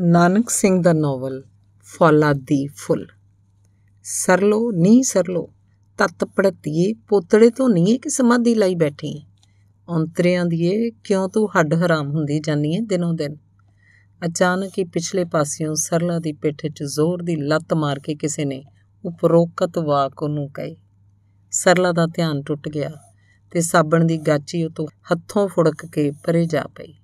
ਨਾਨਕ ਸਿੰਘ ਦਾ ਨੋਵਲ ਫੌਲਾਦੀ ਫੁੱਲ ਸਰਲੋ ਨਹੀਂ ਸਰਲੋ ਤਤ ਪੜਤੀਏ ਪੋਤੜੇ ਤੋਂ ਨਹੀਂ ਕਿ ਸਮਾਧੀ ਲਈ ਬੈਠੀ ਔਂਤਰਿਆਂ ਦੀਏ ਕਿਉਂ ਤੂੰ ਹੱਡ ਹਰਾਮ ਹੁੰਦੀ ਜਾਨੀ ਹੈ ਦਿਨੋਂ ਦਿਨ ਅਚਾਨਕ ਹੀ ਪਿਛਲੇ ਪਾਸਿਓਂ ਸਰਲਾ ਦੀ ਪਿੱਠ 'ਚ ਜ਼ੋਰ ਦੀ ਲੱਤ ਮਾਰ ਕੇ ਕਿਸੇ ਨੇ ਉਪਰੋਕਤ ਵਾਕ ਨੂੰ ਕਹੇ ਸਰਲਾ ਦਾ ਧਿਆਨ ਟੁੱਟ ਗਿਆ ਤੇ ਸਾਬਣ ਦੀ ਗਾਚੀ ਉਤੋਂ ਹੱਥੋਂ ਫੁੜਕ ਕੇ ਪਰੇ ਜਾ ਪਈ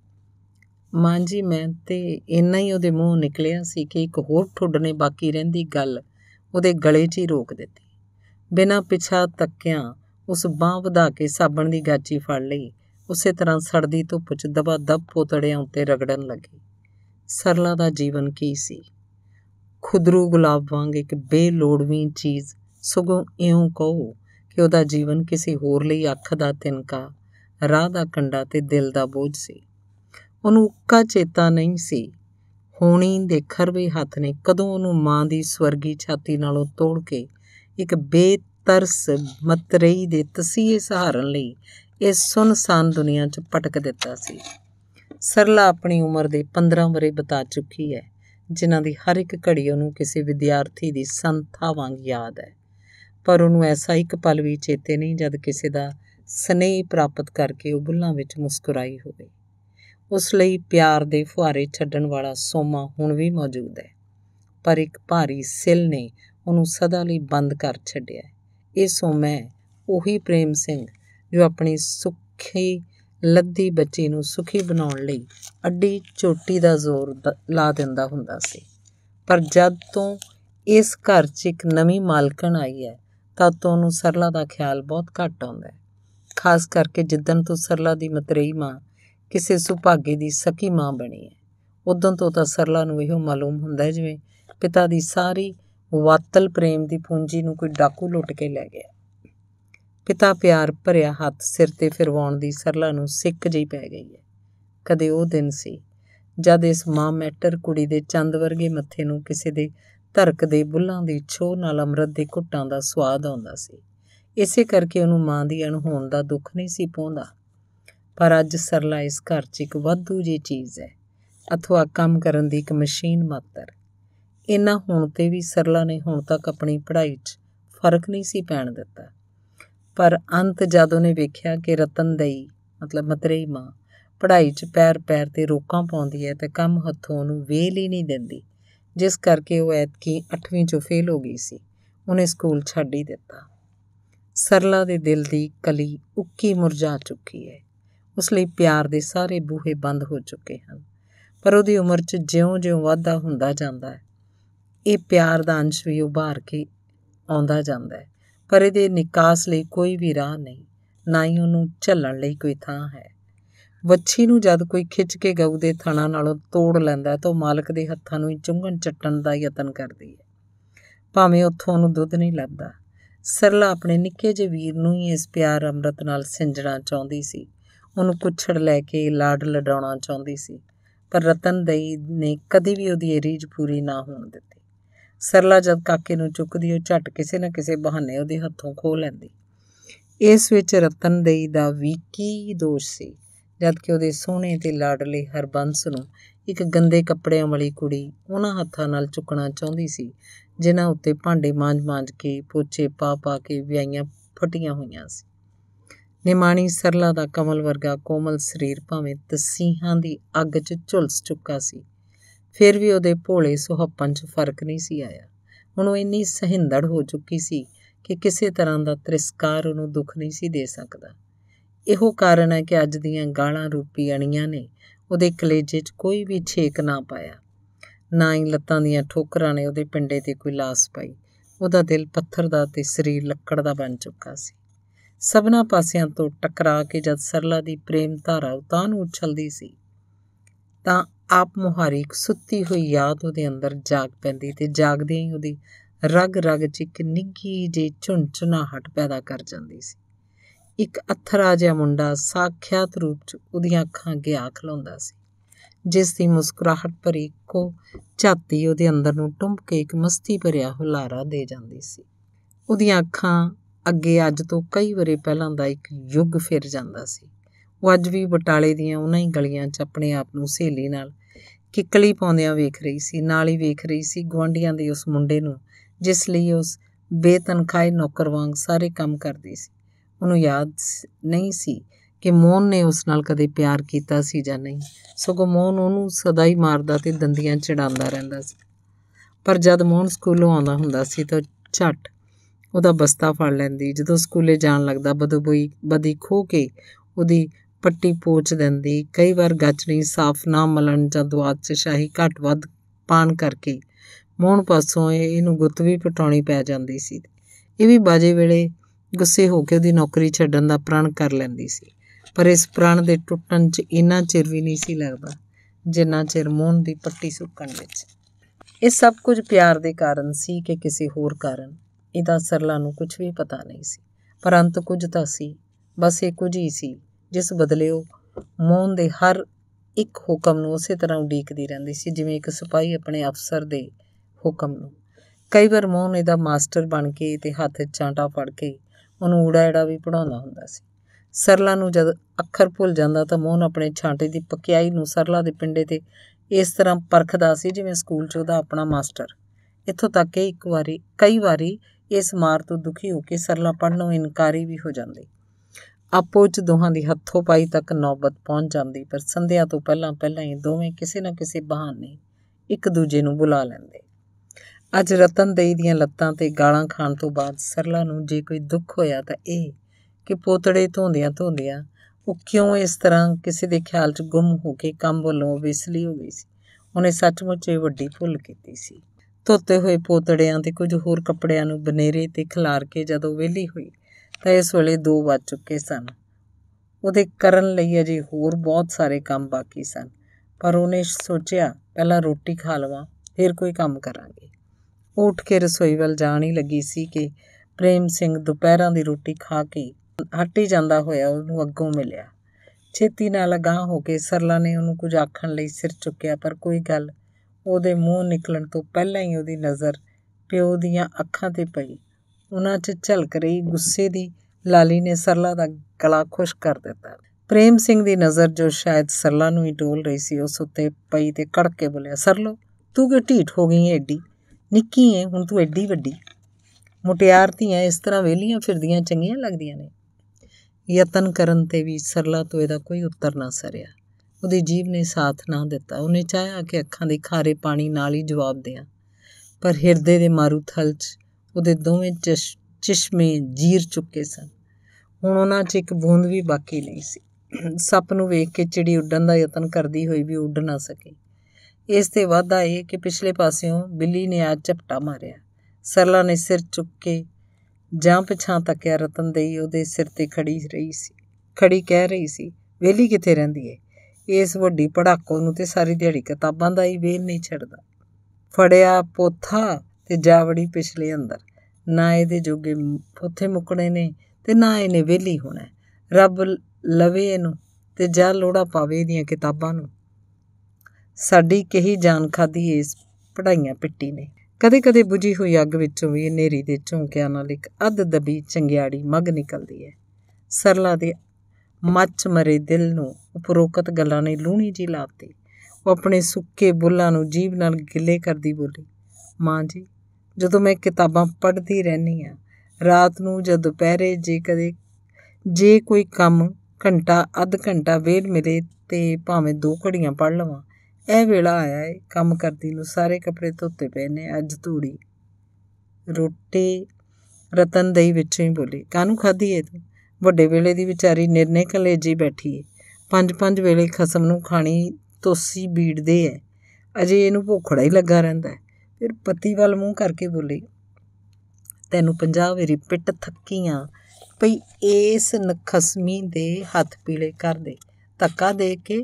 ਮਾਂ ਜੀ ਮੈਂ ਤੇ ਇੰਨਾ ਹੀ ਉਹਦੇ ਮੂੰਹ ਨਿਕਲਿਆ ਸੀ ਕਿ ਇੱਕ ਹੋਰ ਠੁੱਡ ਨੇ ਬਾਕੀ ਰਹਿੰਦੀ ਗੱਲ ਉਹਦੇ ਗਲੇ 'ਚ ਹੀ ਰੋਕ ਦਿੱਤੀ ਬਿਨਾਂ ਪਿਛਾ ਤੱਕਿਆਂ ਉਸ ਬਾਹ ਵਧਾ ਕੇ ਸਾਬਣ ਦੀ ਗਾਚੀ ਫੜ ਲਈ ਉਸੇ ਤਰ੍ਹਾਂ ਸੜਦੀ ਧੁੱਪ 'ਚ ਦਬਾ ਦਬ ਪੋਤੜਿਆਂ ਉੱਤੇ ਰਗੜਨ ਲੱਗੀ ਸਰਲਾ ਦਾ ਜੀਵਨ ਕੀ ਸੀ ਖੁਦਰੂ ਗੁਲਾਬ ਵਾਂਗ ਇੱਕ ਬੇਲੋੜਵੀਂ ਚੀਜ਼ ਸਗੋਂ ਇਉਂ ਕਹੋ ਕਿ ਉਹਦਾ ਜੀਵਨ ਕਿਸੇ ਹੋਰ ਲਈ ਅੱਖ ਦਾ ਤਿਨਕਾ ਰਾਹ ਦਾ ਕੰਡਾ ਤੇ ਦਿਲ ਦਾ ਬੋਝ ਸੀ ਉਹਨੂੰ ਉੱਕਾ ਚੇਤਾ ਨਹੀਂ ਸੀ ਹੋਣੀ ਦੇ ਖਰਵੇ ਹੱਥ ਨੇ ਕਦੋਂ ਉਹਨੂੰ ਮਾਂ ਦੀ ਸਵਰਗੀ ਛਾਤੀ ਨਾਲੋਂ ਤੋੜ ਕੇ ਇੱਕ ਬੇਤਰਸ ਮਤਰੇਈ ਦੇ ਤਸੀਹੇ ਸਹਾਰਨ ਲਈ ਇਸ ਸੁਨਸਾਨ ਦੁਨੀਆ 'ਚ ਪਟਕ ਦਿੱਤਾ ਸੀ ਸਰਲਾ ਆਪਣੀ ਉਮਰ ਦੇ 15 ਬਰੇ ਬਤਾ ਚੁੱਕੀ ਹੈ ਜਿਨ੍ਹਾਂ ਦੀ ਹਰ ਇੱਕ ਘੜੀ ਉਹਨੂੰ ਕਿਸੇ ਵਿਦਿਆਰਥੀ ਦੀ ਸੰਥਾ ਵਾਂਗ ਯਾਦ ਹੈ ਪਰ ਉਹਨੂੰ ਐਸਾ ਇੱਕ ਪਲ ਵੀ ਚੇਤੇ ਨਹੀਂ ਜਦ ਕਿਸੇ ਦਾ ਸਨੇਹ ਪ੍ਰਾਪਤ ਕਰਕੇ ਉਹ ਬੁੱਲਾਂ ਵਿੱਚ ਮੁਸਕਰਾਈ ਹੋਵੇ ਉਸ ਲਈ ਪਿਆਰ ਦੇ ਫੁਹਾਰੇ ਛੱਡਣ ਵਾਲਾ ਸੋਮਾ ਹੁਣ ਵੀ ਮੌਜੂਦ ਹੈ ਪਰ ਇੱਕ ਭਾਰੀ ਸਿਲ ਨੇ ਉਹਨੂੰ ਸਦਾ ਲਈ ਬੰਦ ਕਰ ਛੱਡਿਆ ਇਹ ਸੋਮਾ ਉਹੀ ਪ੍ਰੇਮ ਸਿੰਘ ਜੋ ਆਪਣੀ ਸੁਖੀ ਲੱਦੀ ਬੱਚੀ ਨੂੰ ਸੁਖੀ ਬਣਾਉਣ ਲਈ ਅੱਡੀ ਚੋਟੀ ਦਾ ਜ਼ੋਰ ਲਾ ਦਿੰਦਾ ਹੁੰਦਾ ਸੀ ਪਰ ਜਦ ਤੋਂ ਇਸ ਘਰ 'ਚ ਇੱਕ ਨਵੀਂ ਮਾਲਕਣ ਆਈ ਹੈ ਤਦ ਤੋਂ ਉਹਨੂੰ ਸਰਲਾ ਦਾ ਖਿਆਲ ਬਹੁਤ ਘੱਟ ਆਉਂਦਾ ਹੈ ਖਾਸ ਕਰਕੇ ਜਿੱਦਨ ਤੋਂ ਸਰਲਾ ਦੀ ਮਤਰੇਈ ਮਾਂ ਕਿਸੇ ਸੁਭਾਗੇ ਦੀ ਸਕੀ ਮਾਂ ਬਣੀ ਹੈ ਉਦੋਂ ਤੋਂ ਤਾਂ ਸਰਲਾ ਨੂੰ ਇਹੋ ਮਾਲੂਮ ਹੁੰਦਾ ਜਿਵੇਂ ਪਿਤਾ ਦੀ ਸਾਰੀ ਵਾਤਲ ਪ੍ਰੇਮ ਦੀ ਪੂੰਜੀ ਨੂੰ ਕੋਈ ਡਾਕੂ ਲੁੱਟ ਕੇ ਲੈ ਗਿਆ ਪਿਤਾ ਪਿਆਰ ਭਰਿਆ ਹੱਥ ਸਿਰ ਤੇ ਫਿਰਵਾਉਣ ਦੀ ਸਰਲਾ ਨੂੰ ਸਿੱਕ ਜਿਹੀ ਪੈ ਗਈ ਹੈ ਕਦੇ ਉਹ ਦਿਨ ਸੀ ਜਦ ਇਸ ਮਾਂ ਮੈਟਰ ਕੁੜੀ ਦੇ ਚੰਦ ਵਰਗੇ ਮੱਥੇ ਨੂੰ ਕਿਸੇ ਦੇ ਧਰਕ ਦੇ ਬੁੱਲਾਂ ਦੀ ਛੋਹ ਨਾਲ ਅੰਮ੍ਰਿਤ ਦੇ ਘੁੱਟਾਂ ਦਾ ਸਵਾਦ ਆਉਂਦਾ ਸੀ ਇਸੇ ਕਰਕੇ ਉਹਨੂੰ ਮਾਂ ਦੀ ਅਣਹੋਣ ਦਾ ਦੁੱਖ ਨਹੀਂ ਸੀ ਪਹੁੰਦਾ ਪਰ ਅੱਜ ਸਰਲਾ ਇਸ ਘਰ 'ਚ ਇੱਕ ਵਾਧੂ ਜੀ ਚੀਜ਼ ਹੈ ਅਥਵਾ ਕੰਮ ਕਰਨ ਦੀ ਇੱਕ ਮਸ਼ੀਨ ਮਾਤਰ ਇਹਨਾਂ ਹੁਣ ਤੇ ਵੀ ਸਰਲਾ ਨੇ ਹੁਣ ਤੱਕ ਆਪਣੀ ਪੜ੍ਹਾਈ 'ਚ ਫਰਕ ਨਹੀਂ ਸੀ ਪੈਣ ਦਿੱਤਾ ਪਰ ਅੰਤ ਜਦੋਂ ਨੇ ਵੇਖਿਆ ਕਿ ਰਤਨ ਮਤਲਬ ਮਤਰੇਈ ਮਾਂ ਪੜ੍ਹਾਈ 'ਚ ਪੈਰ ਪੈਰ ਤੇ ਰੋਕਾਂ ਪਾਉਂਦੀ ਹੈ ਤੇ ਕੰਮ ਹੱਥੋਂ ਨੂੰ ਵੇਲ ਹੀ ਨਹੀਂ ਦਿੰਦੀ ਜਿਸ ਕਰਕੇ ਉਹ ਐਤਕੀ 8ਵੀਂ 'ਚੋਂ ਫੇਲ ਹੋ ਗਈ ਸੀ ਉਹਨੇ ਸਕੂਲ ਛੱਡ ਹੀ ਦਿੱਤਾ ਸਰਲਾ ਦੇ ਦਿਲ ਦੀ ਕਲੀ ਉੱਕੀ ਮੁਰਝਾ ਚੁੱਕੀ ਹੈ ਉਸ ਲਈ ਪਿਆਰ ਦੇ ਸਾਰੇ ਬੂਹੇ ਬੰਦ ਹੋ ਚੁੱਕੇ ਹਨ ਪਰ ਉਹਦੀ ਉਮਰ 'ਚ ਜਿਉਂ-ਜਿਉਂ ਵਾਧਾ ਹੁੰਦਾ ਜਾਂਦਾ ਹੈ ਇਹ ਪਿਆਰ ਦਾ ਅੰਸ਼ ਵੀ ਉਭਾਰ ਕੇ ਆਉਂਦਾ ਜਾਂਦਾ ਹੈ ਪਰ ਇਹਦੇ ਨਿਕਾਸ ਲਈ ਕੋਈ ਵੀ ਰਾਹ ਨਹੀਂ ਨਾ ਹੀ ਉਹਨੂੰ ਝੱਲਣ ਲਈ ਕੋਈ ਥਾਂ ਹੈ ਵੱਛੀ ਨੂੰ ਜਦ ਕੋਈ ਖਿੱਚ ਕੇ ਗਊ ਦੇ ਥਣਾ ਨਾਲੋਂ ਤੋੜ ਲੈਂਦਾ ਤਾਂ ਮਾਲਕ ਦੇ ਹੱਥਾਂ ਨੂੰ ਚੁੰਗਣ ਚੱਟਣ ਦਾ ਯਤਨ ਕਰਦੀ ਹੈ ਭਾਵੇਂ ਉੱਥੋਂ ਉਹਨੂੰ ਦੁੱਧ ਨਹੀਂ ਲੱਭਦਾ ਸਰਲਾ ਆਪਣੇ ਨਿੱਕੇ ਜਿਹੇ ਵੀਰ ਨੂੰ ਹੀ ਇਸ ਪਿਆਰ ਅੰਮ੍ਰਿਤ ਨਾਲ ਸਿੰਜਣਾ ਚਾਹੁੰਦੀ ਸੀ ਉਹਨੂੰ ਪੁੱਛੜ ਲੈ ਕੇ ਲਾਡ ਲਡਾਉਣਾ ਚਾਹੁੰਦੀ ਸੀ ਪਰ ਰਤਨ ਨੇ ਕਦੇ ਵੀ ਉਹਦੀ ਰੀਜ ਪੂਰੀ ਨਾ ਹੋਣ ਦਿੱਤੀ ਸਰਲਾ ਜਦ ਕਾਕੇ ਨੂੰ ਚੁੱਕਦੀ ਉਹ ਝਟ ਕਿਸੇ ਨਾ ਕਿਸੇ ਬਹਾਨੇ ਉਹਦੇ ਹੱਥੋਂ ਖੋ ਲੈਂਦੀ ਇਸ ਵਿੱਚ ਰਤਨ ਦਾ ਵੀ ਕੀ ਦੋਸ਼ ਸੀ ਜਦ ਕਿ ਉਹਦੇ ਸੋਹਣੇ ਤੇ ਲਾਡਲੇ ਹਰਬੰਸ ਨੂੰ ਇੱਕ ਗੰਦੇ ਕੱਪੜਿਆਂ ਵਾਲੀ ਕੁੜੀ ਉਹਨਾਂ ਹੱਥਾਂ ਨਾਲ ਚੁੱਕਣਾ ਚਾਹੁੰਦੀ ਸੀ ਜਿਨ੍ਹਾਂ ਉੱਤੇ ਭਾਂਡੇ ਮਾਂਜ-ਮਾਂਜ ਕੇ ਪੋਚੇ ਪਾ-ਪਾ ਕੇ ਵਿਆਈਆਂ ਫਟੀਆਂ ਹੋਈਆਂ ਸੀ ਨਿਮਾਣੀ ਸਰਲਾ ਦਾ ਕਮਲ ਵਰਗਾ ਕੋਮਲ ਸਰੀਰ ਭਾਵੇਂ ਤਸੀਹਾਂ ਦੀ ਅੱਗ 'ਚ ਝੁਲਸ ਚੁੱਕਾ ਸੀ ਫਿਰ ਵੀ ਉਹਦੇ ਭੋਲੇ ਸੁਹੱਪਣ 'ਚ ਫਰਕ ਨਹੀਂ ਸੀ ਆਇਆ ਹੁਣ ਉਹ ਇੰਨੀ ਸਹਿੰਦੜ ਹੋ ਚੁੱਕੀ ਸੀ ਕਿ ਕਿਸੇ ਤਰ੍ਹਾਂ ਦਾ ਤ੍ਰਿਸਕਾਰ ਉਹਨੂੰ ਦੁੱਖ ਨਹੀਂ ਸੀ ਦੇ ਸਕਦਾ ਇਹੋ ਕਾਰਨ ਹੈ ਕਿ ਅੱਜ ਦੀਆਂ ਗਾਲਾਂ ਰੂਪੀ ਅਣੀਆਂ ਨੇ ਉਹਦੇ ਕਲੇਜੇ 'ਚ ਕੋਈ ਵੀ ਛੇਕ ਨਾ ਪਾਇਆ ਨਾ ਹੀ ਲੱਤਾਂ ਦੀਆਂ ਠੋਕਰਾਂ ਨੇ ਉਹਦੇ ਪਿੰਡੇ ਤੇ ਕੋਈ ਲਾਸ ਪਾਈ ਉਹਦਾ ਦਿਲ ਪੱਥਰ ਦਾ ਤੇ ਸਰੀਰ ਲੱਕੜ ਦਾ ਬਣ ਚੁੱਕਾ ਸੀ ਸਭਨਾ ਪਾਸਿਆਂ ਤੋਂ ਟਕਰਾ ਕੇ ਜਦ ਸਰਲਾ ਦੀ ਪ੍ਰੇਮ ਧਾਰਾ ਉਤਾਂ ਨੂੰ ਉਛਲਦੀ ਸੀ ਤਾਂ ਆਪ ਮੁਹਾਰੀ ਇੱਕ ਸੁੱਤੀ ਹੋਈ ਯਾਦ ਉਹਦੇ ਅੰਦਰ ਜਾਗ ਪੈਂਦੀ ਤੇ ਜਾਗਦੀ ਹੀ ਉਹਦੀ ਰਗ ਰਗ ਚ ਇੱਕ ਨਿੱਗੀ ਜੇ ਹਟ ਪੈਦਾ ਕਰ ਜਾਂਦੀ ਸੀ ਇੱਕ ਅਥਰਾ ਜਿਹਾ ਮੁੰਡਾ ਸਾਖਿਆਤ ਰੂਪ ਚ ਉਹਦੀਆਂ ਅੱਖਾਂ ਗਿਆ ਖਲਾਉਂਦਾ ਸੀ ਜਿਸ ਦੀ ਮੁਸਕਰਾਹਟ ਭਰੀ ਕੋ ਝਾਤੀ ਉਹਦੇ ਅੰਦਰ ਨੂੰ ਟੁੰਬ ਕੇ ਇੱਕ ਮਸਤੀ ਭਰਿਆ ਹੁਲਾਰਾ ਦੇ ਜਾਂਦੀ ਸੀ ਉਹਦੀਆਂ ਅੱਖਾਂ ਅੱਗੇ ਅੱਜ ਤੋਂ ਕਈ ਵਾਰੇ ਪਹਿਲਾਂ ਦਾ ਇੱਕ ਯੁੱਗ ਫਿਰ ਜਾਂਦਾ ਸੀ ਉਹ ਅੱਜ ਵੀ ਬਟਾਲੇ ਦੀਆਂ ਉਹਨਾਂ ਹੀ ਗਲੀਆਂ 'ਚ ਆਪਣੇ ਆਪ ਨੂੰ ਸਹੇਲੀ ਨਾਲ ਕਿੱਕਲੀ ਪਾਉਂਦਿਆਂ ਵੇਖ ਰਹੀ ਸੀ ਨਾਲ ਹੀ ਵੇਖ ਰਹੀ ਸੀ ਗਵੰਡੀਆਂ ਦੇ ਉਸ ਮੁੰਡੇ ਨੂੰ ਜਿਸ ਲਈ ਉਸ ਬੇਤਨਖਾਹੀ ਨੌਕਰ ਵਾਂਗ ਸਾਰੇ ਕੰਮ ਕਰਦੀ ਸੀ ਉਹਨੂੰ ਯਾਦ ਨਹੀਂ ਸੀ ਕਿ ਮੋਹਨ ਨੇ ਉਸ ਨਾਲ ਕਦੇ ਪਿਆਰ ਕੀਤਾ ਸੀ ਜਾਂ ਨਹੀਂ ਸਗੋਂ ਮੋਹਨ ਉਹਨੂੰ ਸਦਾ ਹੀ ਮਾਰਦਾ ਤੇ ਦੰਦੀਆਂ ਚੜਾਉਂਦਾ ਰਹਿੰਦਾ ਸੀ ਪਰ ਜਦ ਮੋਹਨ ਸਕੂਲੋਂ ਆਉਂਦਾ ਹੁੰਦਾ ਸੀ ਤਾਂ ਛੱਟ ਉਹਦਾ ਬਸਤਾ ਫੜ ਲੈਂਦੀ ਜਦੋਂ ਸਕੂਲੇ ਜਾਣ ਲੱਗਦਾ ਬਦਬੋਈ ਬਦੀ ਖੋ ਕੇ ਉਹਦੀ ਪੱਟੀ ਪੋਚ ਦਿੰਦੀ ਕਈ ਵਾਰ ਗੱਚਣੀ ਸਾਫ਼ ਨਾ ਮਲਣ ਜਾਂ ਦੁਆਦ 'ਚ ਸ਼ਾਹੀ ਘਟ ਵੱਧ ਪਾਣ ਕਰਕੇ ਮੋਹਣ ਪਾਸੋਂ ਇਹਨੂੰ ਗੁੱਤ ਵੀ ਪਟਾਉਣੀ ਪੈ ਜਾਂਦੀ ਸੀ ਇਹ ਵੀ ਬਾਜੇ ਵੇਲੇ ਗੁੱਸੇ ਹੋ ਕੇ ਉਹਦੀ ਨੌਕਰੀ ਛੱਡਣ ਦਾ ਪ੍ਰਣ ਕਰ ਲੈਂਦੀ ਸੀ ਪਰ ਇਸ ਪ੍ਰਣ ਦੇ ਟੁੱਟਣ 'ਚ ਇੰਨਾ ਚਿਰ ਵੀ ਨਹੀਂ ਸੀ ਲੱਗਦਾ ਜਿੰਨਾ ਚਿਰ ਮੋਹਣ ਦੀ ਪੱਟੀ ਸੁੱਕਣ ਵਿੱਚ ਇਹ ਸਭ ਕੁਝ ਪਿਆਰ ਦੇ ਕਾਰਨ ਸੀ ਕਿ ਕਿਸੇ ਹੋਰ ਕਾਰਨ ਇਹਦਾ ਸਰਲਾ ਨੂੰ ਕੁਝ ਵੀ ਪਤਾ ਨਹੀਂ ਸੀ ਪਰੰਤ ਕੁਝ ਤਾਂ ਸੀ ਬਸ ਇਹ ਕੁਝ ਹੀ ਸੀ ਜਿਸ ਬਦਲੇ ਉਹ ਮੋਹਨ ਦੇ ਹਰ ਇੱਕ ਹੁਕਮ ਨੂੰ ਉਸੇ ਤਰ੍ਹਾਂ ਉਡੀਕਦੀ ਰਹਿੰਦੀ ਸੀ ਜਿਵੇਂ ਇੱਕ ਸਿਪਾਹੀ ਆਪਣੇ ਅਫਸਰ ਦੇ ਹੁਕਮ ਨੂੰ ਕਈ ਵਾਰ ਮੋਹਨ ਇਹਦਾ ਮਾਸਟਰ ਬਣ ਕੇ ਤੇ ਹੱਥ ਚਾਂਟਾ ਫੜ ਕੇ ਉਹਨੂੰ ਊੜਾ-ੜਾ ਵੀ ਪੜਾਉਂਦਾ ਹੁੰਦਾ ਸੀ ਸਰਲਾ ਨੂੰ ਜਦ ਅੱਖਰ ਭੁੱਲ ਜਾਂਦਾ ਤਾਂ ਮੋਹਨ ਆਪਣੇ ਛਾਂਟੇ ਦੀ ਪਕਿਆਈ ਨੂੰ ਸਰਲਾ ਦੇ ਪਿੰਡੇ ਤੇ ਇਸ ਤਰ੍ਹਾਂ ਪਰਖਦਾ ਸੀ ਜਿਵੇਂ ਸਕੂਲ 'ਚ ਉਹਦਾ ਆਪਣਾ ਮਾਸਟਰ ਇੱਥੋਂ ਤੱਕ ਕਿ ਇੱਕ ਵਾਰੀ ਕਈ ਵਾਰੀ ਇਸ ਮਾਰ ਤੋਂ ਦੁਖੀ ਹੋ ਕੇ ਸਰਲਾ ਨੂੰ ਇਨਕਾਰੀ ਵੀ ਹੋ ਜਾਂਦੇ ਆਪੋ ਚ ਦੋਹਾਂ ਦੀ ਹੱਥੋਂ ਪਾਈ ਤੱਕ ਨੌਬਤ ਪਹੁੰਚ ਜਾਂਦੀ ਪਰ ਸੰਧਿਆ ਤੋਂ ਪਹਿਲਾਂ ਪਹਿਲਾਂ ਹੀ ਦੋਵੇਂ ਕਿਸੇ ਨਾ ਕਿਸੇ ਬਹਾਨੇ ਇੱਕ ਦੂਜੇ ਨੂੰ ਬੁਲਾ ਲੈਂਦੇ ਅੱਜ ਰਤਨ ਦੇਈ ਦੀਆਂ ਲੱਤਾਂ ਤੇ ਗਾਲਾਂ ਖਾਣ ਤੋਂ ਬਾਅਦ ਸਰਲਾ ਨੂੰ ਜੇ ਕੋਈ ਦੁੱਖ ਹੋਇਆ ਤਾਂ ਇਹ ਕਿ ਪੋਤੜੇ ਧੋਂਦਿਆਂ ਧੋਂਦਿਆਂ ਉਹ ਕਿਉਂ ਇਸ ਤਰ੍ਹਾਂ ਕਿਸੇ ਦੇ ਖਿਆਲ 'ਚ ਗੁੰਮ ਹੋ ਕੇ ਕੰਮ ਵੱਲੋਂ ਵਿਸਲੀ ਹੋ ਗਈ ਸੀ ਉਹਨੇ ਸੱਚਮੁੱਚ ਇਹ ਵੱਡੀ ਭੁੱਲ ਕੀਤੀ ਸੀ ਧੋਤੇ ਹੋਏ ਪੋਤੜਿਆਂ ਤੇ ਕੁਝ ਹੋਰ ਕੱਪੜਿਆਂ ਨੂੰ ਬਨੇਰੇ ਤੇ ਖਿਲਾਰ ਕੇ ਜਦੋਂ ਵਿਹਲੀ ਹੋਈ ਤਾਂ ਇਸ ਵੇਲੇ 2 ਵੱਜ ਚੁੱਕੇ ਸਨ ਉਹਦੇ ਕਰਨ ਲਈ ਅਜੇ ਹੋਰ ਬਹੁਤ ਸਾਰੇ ਕੰਮ ਬਾਕੀ ਸਨ ਪਰ ਉਹਨੇ ਸੋਚਿਆ ਪਹਿਲਾਂ ਰੋਟੀ ਖਾ ਲਵਾਂ ਫਿਰ ਕੋਈ ਕੰਮ ਕਰਾਂਗੇ ਉੱਠ ਕੇ ਰਸੋਈ ਵੱਲ ਜਾਣ ਹੀ ਲੱਗੀ ਸੀ ਕਿ ਪ੍ਰੇਮ ਸਿੰਘ ਦੁਪਹਿਰਾਂ ਦੀ ਰੋਟੀ ਖਾ ਕੇ ਹੱਟੀ ਜਾਂਦਾ ਹੋਇਆ ਉਹਨੂੰ ਅੱਗੋਂ ਮਿਲਿਆ ਛੇਤੀ ਨਾਲ ਅਗਾਹ ਹੋ ਕੇ ਸਰਲਾ ਨੇ ਉਹਨੂੰ ਕੁਝ ਆਖਣ ਲਈ ਸਿਰ ਚੁੱਕਿਆ ਪਰ ਕੋਈ ਗੱਲ ਉਹਦੇ ਮੂੰਹ ਨਿਕਲਣ ਤੋਂ ਪਹਿਲਾਂ ਹੀ ਉਹਦੀ ਨਜ਼ਰ ਪਿਓ ਦੀਆਂ ਅੱਖਾਂ ਤੇ ਪਈ ਉਹਨਾਂ 'ਚ ਝਲਕ ਰਹੀ ਗੁੱਸੇ ਦੀ ਲਾਲੀ ਨੇ ਸਰਲਾ ਦਾ ਗਲਾ ਖੁਸ਼ ਕਰ ਦਿੱਤਾ ਪ੍ਰੇਮ ਸਿੰਘ ਦੀ ਨਜ਼ਰ ਜੋ ਸ਼ਾਇਦ ਸਰਲਾ ਨੂੰ ਹੀ ਟੋਲ ਰਹੀ ਸੀ ਉਸ ਉੱਤੇ ਪਈ ਤੇ ਕੜ ਕੇ ਬੋਲਿਆ ਸਰਲੋ ਤੂੰ ਕਿ ਢੀਠ ਹੋ ਗਈ ਏਡੀ ਨਿੱਕੀ ਐ ਹੁਣ ਤੂੰ ਏਡੀ ਵੱਡੀ ਮੁਟਿਆਰ ਧੀਆਂ ਇਸ ਤਰ੍ਹਾਂ ਵੇਲੀਆਂ ਫਿਰਦੀਆਂ ਚੰਗੀਆਂ ਲੱਗਦੀਆਂ ਨੇ ਯਤਨ ਕਰਨ ਤੇ ਵੀ ਸਰਲਾ ਤੋਂ ਇਹਦਾ ਕੋਈ ਉੱਤਰ ਨਾ ਸਰਿਆ ਉਹਦੇ ਜੀਵ ਨੇ ਸਾਥ ਨਾ ਦਿੱਤਾ ਉਹਨੇ ਚਾਹਿਆ ਕਿ ਅੱਖਾਂ ਦੇ ਖਾਰੇ ਪਾਣੀ ਨਾਲ ਹੀ ਜਵਾਬ ਦਿਆਂ ਪਰ ਹਿਰਦੇ ਦੇ ਮਾਰੂਥਲ 'ਚ ਉਹਦੇ ਦੋਵੇਂ ਚਸ਼ਮੇ ਜੀਰ ਚੁੱਕੇ ਸਨ ਹੁਣ ਉਹਨਾਂ 'ਚ ਇੱਕ ਬੂੰਦ ਵੀ ਬਾਕੀ ਨਹੀਂ ਸੀ ਸੱਪ ਨੂੰ ਵੇਖ ਕੇ ਚਿੜੀ ਉੱਡਣ ਦਾ ਯਤਨ ਕਰਦੀ ਹੋਈ ਵੀ ਉੱਡ ਨਾ ਸਕੀ ਇਸ ਤੇ ਵਾਧਾ ਇਹ ਕਿ ਪਿਛਲੇ ਪਾਸਿਓਂ ਬਿੱਲੀ ਨੇ ਆ ਝਪਟਾ ਮਾਰਿਆ ਸਰਲਾ ਨੇ ਸਿਰ ਚੁੱਕ ਕੇ ਜਾਂ ਪਿਛਾਂ ਤੱਕਿਆ ਰਤਨ ਦੇਈ ਉਹਦੇ ਸਿਰ ਤੇ ਖੜੀ ਰਹੀ ਸੀ ਖੜੀ ਕਹਿ ਰਹੀ ਸੀ ਵੇਲੀ ਕਿੱਥੇ ਰਹਿੰਦੀ ਏ ਇਸ ਵੱਡੀ ਪੜਾਕੋ ਨੂੰ ਤੇ ਸਾਰੀ ਦਿਹਾੜੀ ਕਿਤਾਬਾਂ ਦਾ ਹੀ ਵੇਲ ਨਹੀਂ ਛੱਡਦਾ ਫੜਿਆ ਪੋਥਾ ਤੇ ਜਾਵੜੀ ਪਿਛਲੇ ਅੰਦਰ ਨਾ ਇਹਦੇ ਜੋਗੇ ਪੋਥੇ ਮੁਕਣੇ ਨੇ ਤੇ ਨਾ ਇਹਨੇ ਵੇਲੀ ਹੋਣਾ ਰੱਬ ਲਵੇ ਇਹਨੂੰ ਤੇ ਜਾ ਲੋੜਾ ਪਾਵੇ ਇਹਦੀਆਂ ਕਿਤਾਬਾਂ ਨੂੰ ਸਾਡੀ ਕਹੀ ਜਾਨ ਖਾਦੀ ਇਸ ਪੜਾਈਆਂ ਪਿੱਟੀ ਨੇ ਕਦੇ-ਕਦੇ 부ਜੀ ਹੋਈ ਅੱਗ ਵਿੱਚੋਂ ਵੀ ਹਨੇਰੀ ਦੇ ਝੋਂਕਿਆਂ ਨਾਲ ਇੱਕ ਅੱਧ ਦਬੀ ਚੰਗਿਆੜੀ ਮਗ ਨਿਕਲਦੀ ਹੈ ਸਰਲਾ ਦੇ ਮੱਚ ਮਰੇ ਦਿਲ ਨੂੰ ਉਪਰੋਕਤ ਗੱਲਾਂ ਨੇ ਲੂਣੀ ਜੀ ਲਾਤੀ ਉਹ ਆਪਣੇ ਸੁੱਕੇ ਬੁੱਲਾਂ ਨੂੰ ਜੀਬ ਨਾਲ ਗਿੱਲੇ ਕਰਦੀ ਬੋਲੀ ਮਾਂ ਜੀ ਜਦੋਂ ਮੈਂ ਕਿਤਾਬਾਂ ਪੜ੍ਹਦੀ ਰਹਿਣੀ ਆ ਰਾਤ ਨੂੰ ਜਾਂ ਦੁਪਹਿਰੇ ਜੇ ਕਦੇ ਜੇ ਕੋਈ ਕੰਮ ਘੰਟਾ ਅੱਧ ਘੰਟਾ ਵੇਲ ਮਿਲੇ ਤੇ ਭਾਵੇਂ ਦੋ ਘੜੀਆਂ ਪੜ੍ਹ ਲਵਾਂ ਇਹ ਵੇਲਾ ਆਇਆ ਏ ਕੰਮ ਕਰਦੀ ਨੂੰ ਸਾਰੇ ਕੱਪੜੇ ਧੋਤੇ ਪਏ ਨੇ ਅੱਜ ਧੂੜੀ ਰੋਟੀ ਰਤਨ ਦੇਈ ਵਿੱਚੋਂ ਹੀ ਬੋਲੀ ਕਾਹਨੂੰ ਖਾਧੀ ਏ ਤੂੰ ਵੱਡੇ ਵੇਲੇ ਦੀ ਵਿਚਾਰੀ ਨਿਰਨੇ ਕਲੇਜੀ ਬੈਠੀ ਏ ਪੰਜ ਪੰਜ ਵੇਲੇ ਖਸਮ ਨੂੰ ਖਾਣੀ ਤੋਸੀ ਬੀੜਦੇ ਐ ਅਜੇ ਇਹਨੂੰ ਭੁੱਖੜਾ ਹੀ ਲੱਗਾ ਰਹਿੰਦਾ ਫਿਰ ਪਤੀ ਵੱਲ ਮੂੰਹ ਕਰਕੇ ਬੋਲੀ ਤੈਨੂੰ 50 ਵੇਰੀ ਪਿੱਟ ਥੱਕੀਆਂ ਭਈ ਇਸ ਨਖਸਮੀ ਦੇ ਹੱਥ ਪੀਲੇ ਕਰ ਦੇ ਤੱਕਾ ਦੇ ਕੇ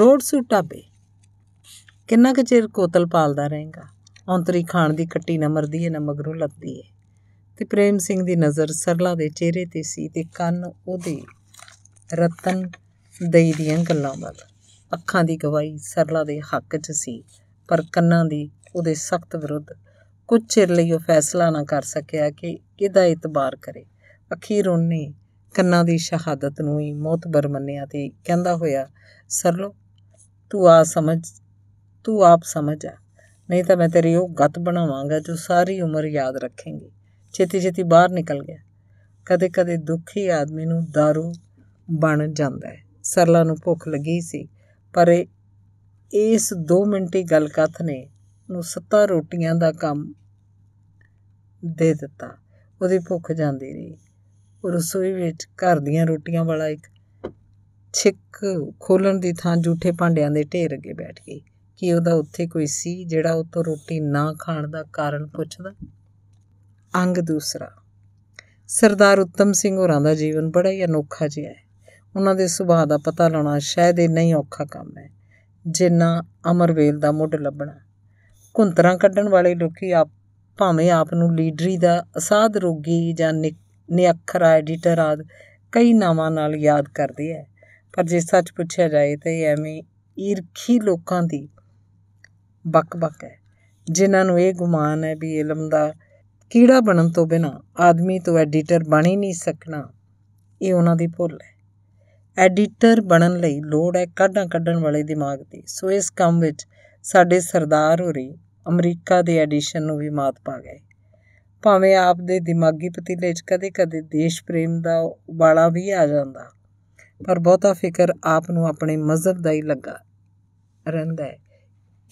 ਰੋਡ ਸੂਟਾ ਪੇ ਕਿੰਨਾ ਕੁ ਚਿਰ ਕੋਤਲ ਪਾਲਦਾ ਰਹੇਗਾ ਔਂਤਰੀ ਖਾਣ ਦੀ ਕੱਟੀ ਨਾ ਮਰਦੀ ਏ ਨਾ ਮਗਰੋਂ ਲੱਗਦੀ ਐ ਤੇ ਪ੍ਰੇਮ ਸਿੰਘ ਦੀ ਨਜ਼ਰ ਸਰਲਾ ਦੇ ਚਿਹਰੇ ਤੇ ਸੀ ਤੇ ਕੰਨ ਉਹਦੇ ਰਤਨ ਦਈ ਦੀਆਂ ਗੱਲਾਂ ਵੱਲ ਅੱਖਾਂ ਦੀ ਗਵਾਹੀ ਸਰਲਾ ਦੇ ਹੱਕ 'ਚ ਸੀ ਪਰ ਕੰਨਾਂ ਦੀ ਉਹਦੇ ਸਖਤ ਵਿਰੁੱਧ ਕੁਝ ਚਿਰ ਲਈ ਉਹ ਫੈਸਲਾ ਨਾ ਕਰ ਸਕਿਆ ਕਿ ਕਿਹਦਾ ਇਤਬਾਰ ਕਰੇ ਅਖੀਰ ਉਹਨੇ ਕੰਨਾਂ ਦੀ ਸ਼ਹਾਦਤ ਨੂੰ ਹੀ ਮੌਤਬਰ ਮੰਨਿਆ ਤੇ ਕਹਿੰਦਾ ਹੋਇਆ ਸਰਲੋ ਤੂੰ ਆ ਸਮਝ ਤੂੰ ਆਪ ਸਮਝ ਆ ਨਹੀਂ ਤਾਂ ਮੈਂ ਤੇਰੀ ਉਹ ਗੱਤ ਬਣਾਵਾਂਗਾ ਜੋ ساری ਉਮਰ ਯਾਦ ਰੱਖੇਂਗੀ ਛੇਤੀ ਛੇਤੀ ਬਾਹਰ ਨਿਕਲ ਗਿਆ ਕਦੇ ਕਦੇ ਦੁਖੀ ਆਦਮੀ ਨੂੰ दारू ਬਣ ਜਾਂਦਾ ਹੈ ਸਰਲਾ ਨੂੰ ਭੁੱਖ ਲੱਗੀ ਸੀ ਪਰ ਇਸ 2 ਮਿੰਟੀ ਗੱਲਕੱਥ ਨੇ ਨੂੰ ਸੱਤਾ ਰੋਟੀਆਂ ਦਾ ਕੰਮ ਦੇ ਦਿੱਤਾ ਉਹਦੀ ਭੁੱਖ ਜਾਂਦੀ ਰਹੀ ਉਹ ਰਸੋਈ ਵਿੱਚ ਘਰ ਦੀਆਂ ਰੋਟੀਆਂ ਵਾਲਾ ਇੱਕ ਛਿੱਕ ਖੋਲਣ ਦੀ ਥਾਂ ਝੂਠੇ ਭਾਂਡਿਆਂ ਦੇ ਢੇਰ ਅੱਗੇ ਬੈਠ ਗਈ ਕਿ ਉਹਦਾ ਉੱਥੇ ਕੋਈ ਸੀ ਜਿਹੜਾ ਉਹ ਤੋਂ ਰੋਟੀ ਨਾ ਖਾਣ ਦਾ ਕਾਰਨ ਪੁੱਛਦਾ ਅੰਗ ਦੂਸਰਾ ਸਰਦਾਰ ਉੱਤਮ ਸਿੰਘ ਹੋਰਾਂ ਦਾ ਜੀਵਨ ਬੜਾ ਹੀ ਅਨੋਖਾ ਜਿਹਾ ਹੈ ਉਹਨਾਂ ਦੇ ਸੁਭਾਅ ਦਾ ਪਤਾ ਲਾਉਣਾ ਸ਼ਾਇਦ ਇਹ ਨਹੀਂ ਔਖਾ ਕੰਮ ਹੈ ਜਿੰਨਾ ਅਮਰਵੇਲ ਦਾ ਮੁੱਢ ਲੱਭਣਾ ਘੁੰਤਰਾਂ ਕੱਢਣ ਵਾਲੇ ਲੋਕੀ ਆਪ ਭਾਵੇਂ ਆਪ ਨੂੰ ਲੀਡਰੀ ਦਾ ਅਸਾਧ ਰੋਗੀ ਜਾਂ ਨਿਅਖਰਾ ਐਡੀਟਰ ਆਦ ਕਈ ਨਾਵਾਂ ਨਾਲ ਯਾਦ ਕਰਦੇ ਐ ਪਰ ਜੇ ਸੱਚ ਪੁੱਛਿਆ ਜਾਏ ਤਾਂ ਇਹ ਐਵੇਂ ਈਰਖੀ ਲੋਕਾਂ ਦੀ ਬਕਬਕ ਹੈ ਜਿਨ੍ਹਾਂ ਨੂੰ ਇਹ ਗੁਮਾਨ ਹੈ ਵੀ ਇਲਮ ਦਾ ਕੀੜਾ ਬਣਨ ਤੋਂ ਬਿਨਾ ਆਦਮੀ ਤੋਂ ਐਡੀਟਰ ਬਣ ਹੀ ਨਹੀਂ ਸਕਣਾ ਇਹ ਉਹਨਾਂ ਦੀ ਭੁੱਲ ਹੈ ਐਡੀਟਰ ਬਣਨ ਲਈ ਲੋੜ ਹੈ ਕਾਢਾਂ ਕੱਢਣ ਵਾਲੇ ਦਿਮਾਗ ਦੀ ਸੋ ਇਸ ਕੰਮ ਵਿੱਚ ਸਾਡੇ ਸਰਦਾਰ ਹੋਰੀ ਅਮਰੀਕਾ ਦੇ ਐਡੀਸ਼ਨ ਨੂੰ ਵੀ ਮਾਤ ਪਾ ਗਏ ਭਾਵੇਂ ਆਪ ਦੇ ਦਿਮਾਗੀ ਪਤੀਲੇ 'ਚ ਕਦੇ-ਕਦੇ ਦੇਸ਼ ਪ੍ਰੇਮ ਦਾ ਉਬਾਲਾ ਵੀ ਆ ਜਾਂਦਾ ਪਰ ਬਹੁਤਾ ਫਿਕਰ ਆਪ ਨੂੰ ਆਪਣੇ ਮਜ਼ਹਬ ਦਾ ਹੀ ਲੱਗਾ ਰਹਿੰਦਾ ਹੈ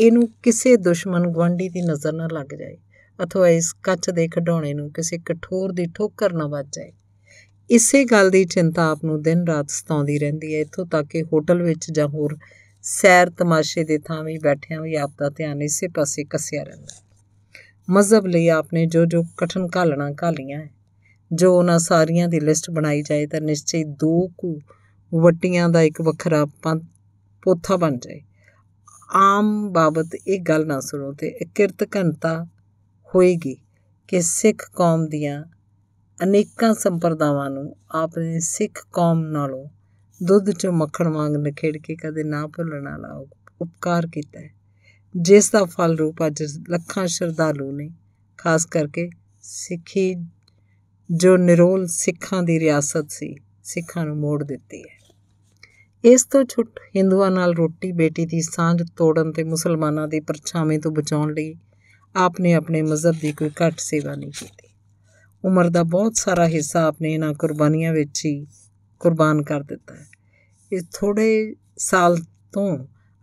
ਇਹਨੂੰ ਕਿਸੇ ਦੁਸ਼ਮਣ ਗਵੰਡੀ ਦੀ ਨਜ਼ਰ ਨਾ ਲੱਗ ਜਾਏ ਅਥਵਾ ਇਸ ਕੱਚ ਦੇ ਖਡਾਉਣੇ ਨੂੰ ਕਿਸੇ ਕਠੋਰ ਦੀ ਠੋਕਰ ਨਾ ਵੱਜ ਜਾਏ ਇਸੇ ਗੱਲ ਦੀ ਚਿੰਤਾ ਆਪ ਨੂੰ ਦਿਨ ਰਾਤ ਸਤਾਉਂਦੀ ਰਹਿੰਦੀ ਹੈ ਇੱਥੋਂ ਤੱਕ ਕਿ ਹੋਟਲ ਵਿੱਚ ਜਾਂ ਹੋਰ ਸੈਰ ਤਮਾਸ਼ੇ ਦੇ ਥਾਂ ਵੀ ਬੈਠਿਆਂ ਵੀ ਆਪ ਦਾ ਧਿਆਨ ਇਸੇ ਪਾਸੇ ਕੱਸਿਆ ਰਹਿੰਦਾ ਮਜ਼ਹਬ ਲਈ ਆਪਨੇ ਜੋ ਜੋ ਕਠਨ ਘਾਲਣਾ ਘਾਲੀਆਂ ਹੈ ਜੋ ਉਹਨਾਂ ਸਾਰੀਆਂ ਦੀ ਲਿਸਟ ਬਣਾਈ ਜਾਏ ਤਾਂ ਨਿਸ਼ਚੈ ਦੋ ਕੁ ਵਟੀਆਂ ਦਾ ਇੱਕ ਵੱਖਰਾ ਪੋਥਾ ਬਣ ਜਾਏ ਆਮ ਬਾਬਤ ਇਹ ਗੱਲ ਨਾ ਸੁਣੋ ਤੇ ਇਕਿਰਤ ਘੰਤਾ ਹੋਏਗੀ ਕਿ ਸਿੱਖ ਕੌਮ ਦੀਆਂ ਅਨੇਕਾਂ ਸੰਪਰਦਾਵਾਂ ਨੂੰ ਆਪਣੇ ਸਿੱਖ ਕੌਮ ਨਾਲੋਂ ਦੁੱਧ ਚ ਮੱਖਣ ਵਾਂਗ ਨਖੇੜ ਕੇ ਕਦੇ ਨਾ ਭੁੱਲਣ ਵਾਲਾ ਉਪਕਾਰ ਕੀਤਾ ਜਿਸ ਦਾ ਫਲ ਰੂਪ ਅੱਜ ਲੱਖਾਂ ਸ਼ਰਧਾਲੂ ਨੇ ਖਾਸ ਕਰਕੇ ਸਿੱਖੀ ਜੋ ਨਿਰੋਲ ਸਿੱਖਾਂ ਦੀ ਰਿਆਸਤ ਸੀ ਸਿੱਖਾਂ ਨੂੰ ਮੋੜ ਦਿੱਤੀ ਹੈ ਇਸ ਤੋਂ ਛੁੱਟ ਹਿੰਦੂਆਂ ਨਾਲ ਰੋਟੀ ਬੇਟੀ ਦੀ ਸਾਂਝ ਤੋੜਨ ਤੇ ਮੁਸਲਮਾਨਾਂ ਦੇ ਪਰਛਾਵੇਂ ਤੋਂ ਬਚਾਉਣ ਲਈ ਆਪਨੇ ਆਪਣੇ ਮਜ਼ਹਬ ਦੀ ਕੋਈ ਘੱਟ ਸੇਵਾ ਨਹੀਂ ਕੀਤੀ ਉਮਰ ਦਾ ਬਹੁਤ ਸਾਰਾ ਹਿੱਸਾ ਆਪਣੇ ਇਹਨਾਂ ਕੁਰਬਾਨੀਆਂ ਵਿੱਚ ਹੀ ਕੁਰਬਾਨ ਕਰ ਦਿੱਤਾ ਹੈ ਇਹ ਥੋੜੇ ਸਾਲ ਤੋਂ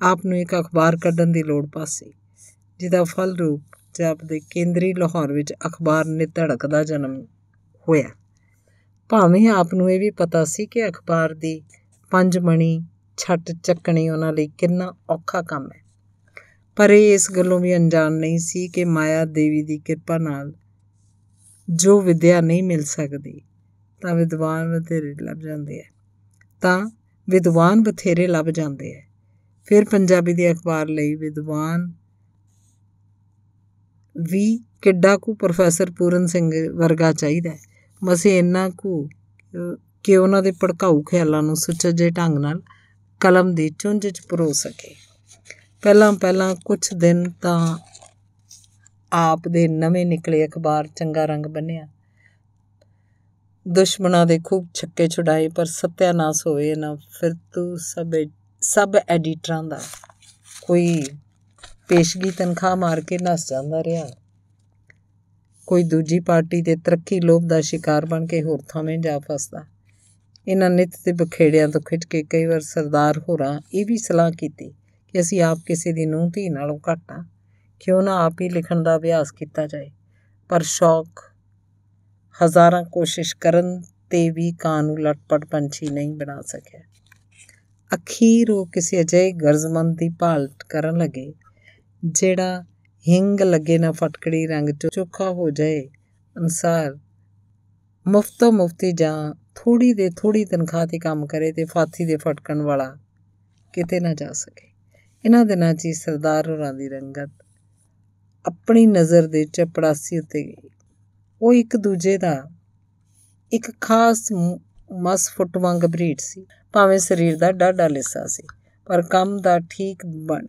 ਆਪ ਨੂੰ ਇੱਕ ਅਖਬਾਰ ਕੱਢਣ ਦੀ ਲੋੜ ਪਾਸੀ ਜਿਹਦਾ ਫਲ ਰੂਪ ਪੰਜਾਬ ਦੇ ਕੇਂਦਰੀ ਲਾਹੌਰ ਵਿੱਚ ਅਖਬਾਰ ਨੇ ਦਾ ਜਨਮ ਹੋਇਆ ਭਾਵੇਂ ਆਪ ਨੂੰ ਇਹ ਵੀ ਪਤਾ ਸੀ ਕਿ ਅਖਬਾਰ ਦੀ ਪੰਜ ਮਣੀ ਛੱਟ ਚੱਕਣੀ ਉਹਨਾਂ ਲਈ ਕਿੰਨਾ ਔਖਾ ਕੰਮ ਹੈ ਪਰ ਇਹ ਇਸ ਗੱਲੋਂ ਵੀ ਅਣਜਾਣ ਨਹੀਂ ਸੀ ਕਿ ਮਾਇਆ ਦੇਵੀ ਦੀ ਕਿਰਪਾ ਨਾਲ ਜੋ ਵਿਦਿਆ ਨਹੀਂ ਮਿਲ ਸਕਦੀ ਤਾਂ ਵਿਦਵਾਨ ਬਥੇਰੇ ਲੱਭ ਜਾਂਦੇ ਆ ਤਾਂ ਵਿਦਵਾਨ ਬਥੇਰੇ ਲੱਭ ਜਾਂਦੇ ਆ ਫਿਰ ਪੰਜਾਬੀ ਦੇ ਅਖਬਾਰ ਲਈ ਵਿਦਵਾਨ ਵੀ ਕਿੱਡਾ ਕੋ ਪ੍ਰੋਫੈਸਰ ਪੂਰਨ ਸਿੰਘ ਵਰਗਾ ਚਾਹੀਦਾ ਮਸੇ ਇੰਨਾ ਕੁ ਕਿ ਉਹਨਾਂ ਦੇ ਭੜਕਾਊ ਖਿਆਲਾਂ ਨੂੰ ਸੁਚੱਜੇ ਢੰਗ ਨਾਲ ਕਲਮ ਦੀ ਚੁੰਝ 'ਚ ਪਰੋ ਸਕੇ ਪਹਿਲਾਂ ਪਹਿਲਾਂ ਕੁਝ ਦਿਨ ਤਾਂ ਆਪ ਦੇ ਨਵੇਂ ਨਿਕਲੇ ਅਖਬਾਰ ਚੰਗਾ ਰੰਗ ਬੰਨਿਆ ਦੁਸ਼ਮਣਾਂ ਦੇ ਖੂਬ ਛੱਕੇ ਛੁਡਾਏ ਪਰ ਸਤਿਆਨਾਸ ਹੋਏ ਨਾ ਫਿਰ ਤੂੰ ਸਭ ਸਭ ਐਡੀਟਰਾਂ ਦਾ ਕੋਈ ਪੇਸ਼ਗੀ ਤਨਖਾਹ ਮਾਰ ਕੇ ਨਸ ਜਾਂਦਾ ਰਿਹਾ ਕੋਈ ਦੂਜੀ ਪਾਰਟੀ ਦੇ ਤਰੱਕੀ ਲੋਭ ਦਾ ਸ਼ਿਕਾਰ ਬਣ ਕੇ ਹੋਰ ਥਾਵੇਂ ਜਾ ਫਸਦਾ ਇਹਨਾਂ ਨਿਤ ਤੇ ਬਖੇੜਿਆਂ ਤੋਂ ਖਿੱਚ ਕੇ ਕਈ ਵਾਰ ਸਰਦਾਰ ਹੋਰਾਂ ਇਹ ਵੀ ਸਲਾਹ ਕੀਤੀ ਕਿ ਅਸੀਂ ਆਪ ਕਿਸੇ ਦੀ ਨੂੰਹ ਧੀ ਨਾਲੋਂ ਘੱਟਾਂ ਕਿਉਂ ਨਾ ਆਪ ਹੀ ਲਿਖਣ ਦਾ ਅਭਿਆਸ ਕੀਤਾ ਜਾਏ ਪਰ ਸ਼ੌਕ ਹਜ਼ਾਰਾਂ ਕੋਸ਼ਿਸ਼ ਕਰਨ ਤੇ ਵੀ ਕਾਂ ਨੂੰ ਲਟਪਟ ਪੰਛੀ ਨਹੀਂ ਬਣਾ ਸਕਿਆ ਅਖੀਰ ਉਹ ਕਿਸੇ ਅਜੇ ਗਰਜ਼ਮੰਦ ਦੀ ਭਾਲ ਕਰਨ ਲੱਗੇ ਜਿਹੜਾ ਹਿੰਗ ਲੱਗੇ ਨਾ ਫਟਕੜੀ ਰੰਗ ਚੋਖਾ ਹੋ ਜਾਏ ਅਨਸਾਰ ਮੁਫਤੋ ਮੁਫਤੀ ਜਾਂ ਥੋੜੀ ਦੇ ਥੋੜੀ ਤਨਖਾਹ ਤੇ ਕੰਮ ਕਰੇ ਤੇ ਫਾਥੀ ਦੇ ਫਟਕਣ ਵਾਲਾ ਕਿਤੇ ਨਾ ਜਾ ਸਕੇ ਇਹਨਾਂ ਦਿਨਾਂ 'ਚ ਸਰਦਾਰ ਹੋਰਾਂ ਦੀ ਰੰਗਤ ਆਪਣੀ ਨਜ਼ਰ ਦੇ ਚਪੜਾਸੀ ਉੱਤੇ ਗਈ ਉਹ ਇੱਕ ਦੂਜੇ ਦਾ ਇੱਕ ਖਾਸ ਮਸ ਫੁੱਟ ਵਾਂਗ ਬਰੀਡ ਸੀ ਭਾਵੇਂ ਸਰੀਰ ਦਾ ਡਾਡਾ ਲੈਸਾ ਸੀ ਪਰ ਕੰਮ ਦਾ ਠੀਕ ਬਣ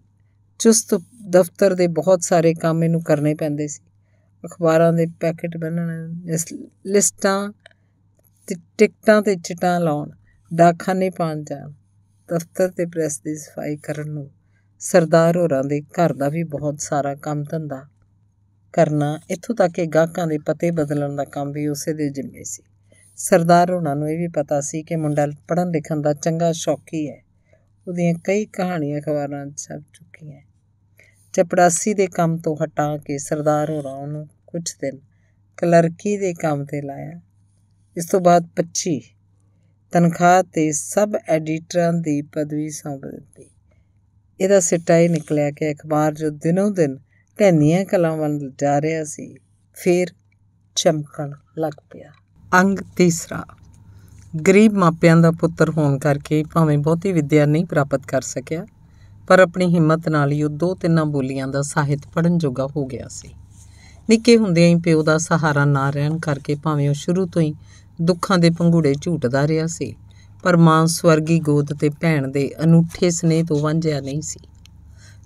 ਚੁਸਤ ਦਫ਼ਤਰ ਦੇ ਬਹੁਤ ਸਾਰੇ ਕੰਮ ਇਹਨੂੰ ਕਰਨੇ ਪੈਂਦੇ ਸੀ ਅਖਬਾਰਾਂ ਦੇ ਪੈਕੇਟ ਬੰਨਣ ਲਿਸਟਾਂ ਟਿਕਟਾਂ ਤੇ ਚਿਟਾਂ ਲਾਉਣ ਡਾਕਖਾਨੇ ਪਾਣ ਜਾਣ ਦਫ਼ਤਰ ਤੇ ਪ੍ਰੈਸ ਦੀ ਸਫਾਈ ਕਰਨ ਨੂੰ ਸਰਦਾਰ ਹੋਰਾਂ ਦੇ ਘਰ ਦਾ ਵੀ ਬਹੁਤ ਸਾਰਾ ਕੰਮ ਧੰਦਾ ਕਰਨਾ ਇੱਥੋਂ ਤੱਕ ਕਿ ਗਾਹਕਾਂ ਦੇ ਪਤੇ ਬਦਲਣ ਦਾ ਕੰਮ ਵੀ ਉਸੇ ਦੇ ਜ਼ਿੰਮੇ ਸੀ ਸਰਦਾਰ ਹੋਰਾਂ ਨੂੰ ਇਹ ਵੀ ਪਤਾ ਸੀ ਕਿ ਮੁੰਡਾ ਪੜਨ ਲਿਖਣ ਦਾ ਚੰਗਾ ਸ਼ੌਕੀ ਹੈ ਉਹਦੀਆਂ ਕਈ ਕਹਾਣੀਆਂ ਅਖਬਾਰਾਂ 'ਚ ਛਪ ਚੁੱਕੀਆਂ ਚਪੜਾਸੀ ਦੇ ਕੰਮ ਤੋਂ ਹਟਾ ਕੇ ਸਰਦਾਰ ਹੋਰਾਂ ਨੂੰ ਕੁਝ ਦਿਨ ਕਲਰਕੀ ਦੇ ਕੰਮ ਤੇ ਲਾਇਆ ਇਸ ਤੋਂ ਬਾਅਦ 25 ਤਨਖਾਹ ਤੇ ਸਭ ਐਡੀਟਰਾਂ ਦੀ ਪਦਵੀ ਸੌਂਪ ਦਿੱਤੀ ਇਹਦਾ ਸਿੱਟਾ ਇਹ ਨਿਕਲਿਆ ਕਿ ਅਖਬਾਰ ਜੋ ਦਿਨੋਂ ਦਿਨ ਢਹਿਨੀਆਂ ਕਲਾਂ ਵੱਲ ਜਾ ਰਿਹਾ ਸੀ ਫੇਰ ਚਮਕਣ ਲੱਗ ਪਿਆ ਅੰਗ ਤੀਸਰਾ ਗਰੀਬ ਮਾਪਿਆਂ ਦਾ ਪੁੱਤਰ ਹੋਣ ਕਰਕੇ ਭਾਵੇਂ ਬਹੁਤੀ ਵਿਦਿਆ ਨਹੀਂ ਪ੍ਰਾਪਤ ਕਰ ਸਕਿਆ ਪਰ ਆਪਣੀ ਹਿੰਮਤ ਨਾਲ ਹੀ ਉਹ ਦੋ ਤਿੰਨਾਂ ਬੋਲੀਆਂ ਦਾ ਸਾਹਿਤ ਪੜਨ ਜੋਗਾ ਹੋ ਗਿਆ ਸੀ ਨਿੱਕੇ ਹੁੰਦਿਆਂ ਹੀ ਪਿਓ ਦਾ ਸਹਾਰਾ ਨਾ ਰਹਿਣ ਕਰਕੇ ਭਾਵੇਂ ਉਹ ਸ਼ੁਰੂ ਤੋਂ ਹੀ ਦੁੱਖਾਂ ਦੇ ਪੰਘੂੜੇ ਝੂਟਦਾ ਰਿਹਾ ਸੀ ਪਰ ਮਾਂ ਸਵਰਗੀ ਗੋਦ ਤੇ ਭੈਣ ਦੇ ਅਨੂਠੇ ਸਨੇਹ ਤੋਂ ਵਾਂਝਿਆ ਨਹੀਂ ਸੀ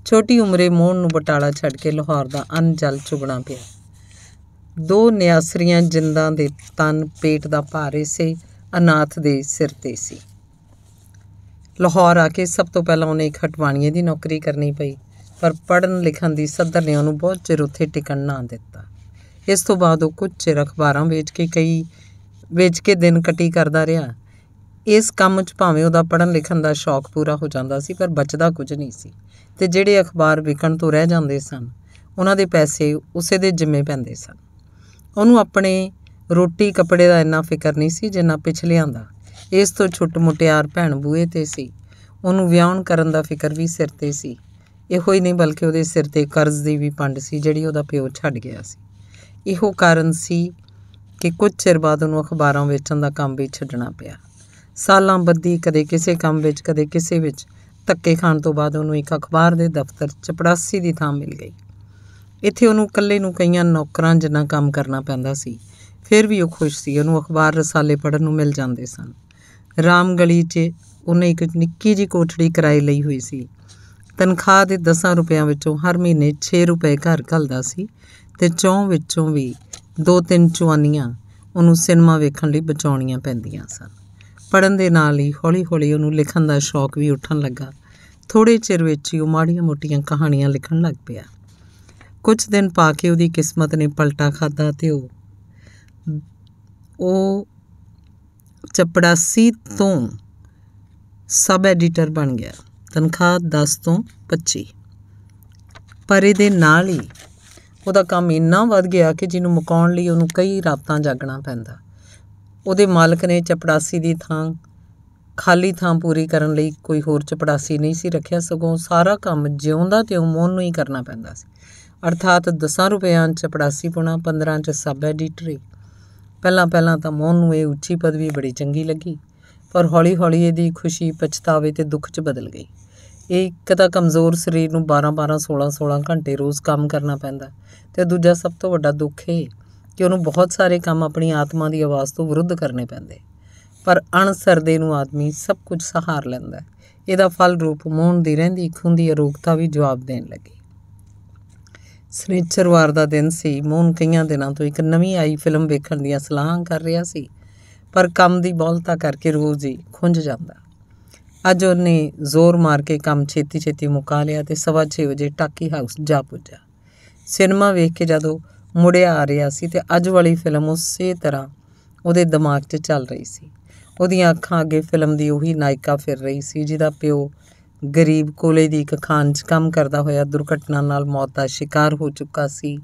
ਛੋਟੀ ਉਮਰੇ ਮੋਹਨ ਨੂੰ ਬਟਾਲਾ ਛੱਡ ਕੇ ਲਾਹੌਰ ਦਾ ਅੰਨ ਜਲ ਚੁਗਣਾ ਪਿਆ ਦੋ ਨਿਆਸਰੀਆਂ ਜਿੰਦਾਂ ਦੇ ਤਨ ਪੇਟ ਦਾ ਭਾਰ ਇਸੇ ਅਨਾਥ ਦੇ ਸਿਰ ਤੇ ਸੀ ਲਾਹੌਰ ਆ ਕੇ ਸਭ ਤੋਂ ਪਹਿਲਾਂ ਉਹਨੇ ਇੱਕ ਹਟਵਾਣੀਏ ਦੀ ਨੌਕਰੀ ਕਰਨੀ ਪਈ ਪਰ ਪੜਨ ਲਿਖਣ ਦੀ ਸੱਦਰ ਨੇ ਉਹਨੂੰ ਬਹੁਤ ਚਿਰ ਉੱਥੇ ਟਿਕਣ ਨਾ ਦਿੱਤਾ ਇਸ ਤੋਂ ਬਾਅਦ ਉਹ ਕੁਝ ਚਿਰ ਅਖਬਾਰਾਂ ਵੇਚ ਕੇ ਕਈ ਵੇਚ ਕੇ ਦਿਨ ਕੱਟੀ ਕਰਦਾ ਰਿਹਾ ਇਸ ਕੰਮ 'ਚ ਭਾਵੇਂ ਉਹਦਾ ਪੜਨ ਲਿਖਣ ਦਾ ਸ਼ੌਕ ਪੂਰਾ ਹੋ ਜਾਂਦਾ ਸੀ ਪਰ ਬਚਦਾ ਕੁਝ ਨਹੀਂ ਸੀ ਤੇ ਜਿਹੜੇ ਅਖਬਾਰ ਵਿਕਣ ਤੋਂ ਰਹਿ ਜਾਂਦੇ ਸਨ ਉਹਨਾਂ ਦੇ ਪੈਸੇ ਉਸੇ ਦੇ ਜਿੰਮੇ ਪੈਂਦੇ ਸਨ ਉਹਨੂੰ ਆਪਣੇ ਰੋਟੀ ਕੱਪੜੇ ਦਾ ਇੰਨਾ ਫਿਕਰ ਨਹੀਂ ਸੀ ਜਿੰਨਾ ਪਿਛਲਿਆਂ ਦਾ ਇਸ ਤੋਂ ਛੁੱਟ ਮੁਟਿਆਰ ਭੈਣ ਬੂਏ ਤੇ ਸੀ ਉਹਨੂੰ ਵਿਆਹਣ ਕਰਨ ਦਾ ਫਿਕਰ ਵੀ ਸਿਰ ਤੇ ਸੀ ਇਹੋ ਹੀ ਨਹੀਂ ਬਲਕਿ ਉਹਦੇ ਸਿਰ ਤੇ ਕਰਜ਼ ਦੀ ਵੀ ਪੰਡ ਸੀ ਜਿਹੜੀ ਉਹਦਾ ਪਿਓ ਛੱਡ ਗਿਆ ਸੀ ਇਹੋ ਕਾਰਨ ਸੀ ਕਿ ਕੁਝ ਚਿਰ ਬਾਅਦ ਉਹਨੂੰ ਅਖਬਾਰਾਂ ਵੇਚਣ ਦਾ ਕੰਮ ਵੀ ਛੱਡਣਾ ਪਿਆ ਸਾਲਾਂ ਬੱਦੀ ਕਦੇ ਕਿਸੇ ਕੰਮ ਵਿੱਚ ਕਦੇ ਕਿਸੇ ਵਿੱਚ ਤੱਕੇ ਖਾਣ ਤੋਂ ਬਾਅਦ ਉਹਨੂੰ ਇੱਕ ਅਖਬਾਰ ਦੇ ਦਫ਼ਤਰ ਚਪੜਾਸੀ ਦੀ ਥਾਂ ਮਿਲ ਗਈ ਇੱਥੇ ਉਹਨੂੰ ਇਕੱਲੇ ਨੂੰ ਕਈਆਂ ਨੌਕਰਾਂ ਜਿੰਨਾ ਕੰਮ ਕਰਨਾ ਪੈਂਦਾ ਸੀ ਫਿਰ ਵੀ ਉਹ ਖੁਸ਼ ਸੀ ਉਹਨੂੰ ਅਖਬਾਰ ਰਸਾਲੇ ਪੜਨ ਨੂੰ ਮਿਲ ਜਾਂਦੇ ਸਨ ਰਾਮ ਗਲੀ 'ਚ ਉਹਨੇ ਇੱਕ ਨਿੱਕੀ ਜੀ ਕੋਠੜੀ ਕਿਰਾਏ ਲਈ ਹੋਈ ਸੀ ਤਨਖਾਹ ਦੇ 10 ਰੁਪਿਆਂ ਵਿੱਚੋਂ ਹਰ ਮਹੀਨੇ 6 ਰੁਪਏ ਘਰ ਘਲਦਾ ਸੀ ਤੇ ਚੌਂ ਵਿੱਚੋਂ ਵੀ ਦੋ ਤਿੰਨ ਚੁਆਨੀਆਂ ਉਹਨੂੰ ਸਿਨੇਮਾ ਵੇਖਣ ਲਈ ਬਚਾਉਣੀਆਂ ਪੈਂਦੀਆਂ ਸਨ ਪੜਨ ਦੇ ਨਾਲ ਹੀ ਹੌਲੀ-ਹੌਲੀ ਉਹਨੂੰ ਲਿਖਣ ਦਾ ਸ਼ੌਕ ਵੀ ਉੱਠਣ ਲੱਗਾ ਥੋੜੇ ਚਿਰ ਵਿੱਚ ਹੀ ਉਹ ਮਾੜੀਆਂ-ਮੋਟੀਆਂ ਕਹਾਣੀਆਂ ਲਿਖਣ ਲੱਗ ਪਿਆ ਕੁਝ ਦਿਨ ਪਾ ਕੇ ਉਹਦੀ ਕਿਸਮਤ ਨੇ ਪਲਟਾ ਖਾਦਾ ਤੇ ਉਹ ਉਹ ਚਪੜਾਸੀ ਤੋਂ ਸਬ ਐਡੀਟਰ ਬਣ ਗਿਆ ਤਨਖਾਹ 10 ਤੋਂ 25 ਪਰ ਇਹਦੇ ਨਾਲ ਹੀ ਉਹਦਾ ਕੰਮ ਇੰਨਾ ਵੱਧ ਗਿਆ ਕਿ ਜਿਹਨੂੰ ਮੁਕਾਉਣ ਲਈ ਉਹਨੂੰ ਕਈ ਰਾਤਾਂ ਜਾਗਣਾ ਪੈਂਦਾ ਉਹਦੇ ਮਾਲਕ ਨੇ ਚਪੜਾਸੀ ਦੀ ਥਾਂ ਖਾਲੀ ਥਾਂ ਪੂਰੀ ਕਰਨ ਲਈ ਕੋਈ ਹੋਰ ਚਪੜਾਸੀ ਨਹੀਂ ਸੀ ਰੱਖਿਆ ਸਗੋਂ ਸਾਰਾ ਕੰਮ ਜਿਉਂਦਾ ਤੇ ਮੋਨ ਨੂੰ ਹੀ ਕਰਨਾ ਪੈਂਦਾ ਸੀ ਅਰਥਾਤ 10 ਰੁਪਿਆਂ ਚਪੜਾਸੀ ਪੁਣਾ 15 ਚ ਸਬ ਐਡੀਟਰੀ ਪਹਿਲਾਂ ਪਹਿਲਾਂ ਤਾਂ ਮੋਹਨ ਨੂੰ ਇਹ ਉੱਚੀ ਪਦਵੀ ਬੜੀ ਚੰਗੀ ਲੱਗੀ ਪਰ ਹੌਲੀ-ਹੌਲੀ ਇਹਦੀ ਖੁਸ਼ੀ ਪਛਤਾਵੇ ਤੇ ਦੁੱਖ 'ਚ ਬਦਲ ਗਈ ਇਹ ਇੱਕ ਤਾਂ ਕਮਜ਼ੋਰ ਸਰੀਰ ਨੂੰ 12-12 16-16 ਘੰਟੇ ਰੋਜ਼ ਕੰਮ ਕਰਨਾ ਪੈਂਦਾ ਤੇ ਦੂਜਾ ਸਭ ਤੋਂ ਵੱਡਾ ਦੁੱਖ ਹੈ ਕਿ ਉਹਨੂੰ ਬਹੁਤ ਸਾਰੇ ਕੰਮ ਆਪਣੀ ਆਤਮਾ ਦੀ ਆਵਾਜ਼ ਤੋਂ ਵਿਰੁੱਧ ਕਰਨੇ ਪੈਂਦੇ ਪਰ ਅਣਸਰਦੇ ਨੂੰ ਆਦਮੀ ਸਭ ਕੁਝ ਸਹਾਰ ਲੈਂਦਾ ਇਹਦਾ ਫਲ ਰੂਪ ਮੋਹਣ ਦੀ ਰਹਿੰਦੀ ਖੁੰਦੀ ਅਰੋਗਤਾ ਵੀ ਜਵਾਬ ਦੇਣ ਲੱਗੀ ਸ਼ਨੀਚਰਵਾਰ ਦਾ ਦਿਨ ਸੀ ਮੋਹਨ ਕਈਆਂ ਦਿਨਾਂ ਤੋਂ ਇੱਕ ਨਵੀਂ ਆਈ ਫਿਲਮ ਵੇਖਣ ਦੀਆਂ ਸਲਾਹਾਂ ਕਰ ਰਿਹਾ ਸੀ ਪਰ ਕੰਮ ਦੀ ਬਹੁਲਤਾ ਕਰਕੇ ਰੋਜ਼ ਹੀ ਖੁੰਝ ਜਾਂਦਾ ਅੱਜ ਉਹਨੇ ਜ਼ੋਰ ਮਾਰ ਕੇ ਕੰਮ ਛੇਤੀ ਛੇਤੀ ਮੁਕਾ ਲਿਆ ਤੇ 6:30 ਵਜੇ ਟਾਕੀ ਹਾਊਸ ਜਾ ਪੁੱਜਾ ਸਿਨੇਮਾ ਵੇਖ ਕੇ ਜਦੋਂ ਮੁੜਿਆ ਆ ਰਿਹਾ ਸੀ ਤੇ ਅੱਜ ਵਾਲੀ ਫਿਲਮ ਉਸੇ ਤਰ੍ਹਾਂ ਉਹਦੇ ਦਿਮਾਗ 'ਚ ਚੱਲ ਰਹੀ ਸੀ ਉਹਦੀਆਂ ਅੱਖਾਂ ਅੱਗੇ ਫਿਲਮ ਦੀ ਉਹੀ ਨਾਇਕਾ ਫਿਰ ਰਹੀ ਸੀ ਜਿਹਦਾ ਪਿਓ ਗਰੀਬ ਕੋਲੇ ਦੀ ਇੱਕ ਖਾਨ 'ਚ ਕੰਮ ਕਰਦਾ ਹੋਇਆ ਦੁਰਘਟਨਾ ਨਾਲ ਮੌਤ ਦਾ ਸ਼ਿਕਾਰ ਹੋ ਚੁੱਕਾ ਸੀ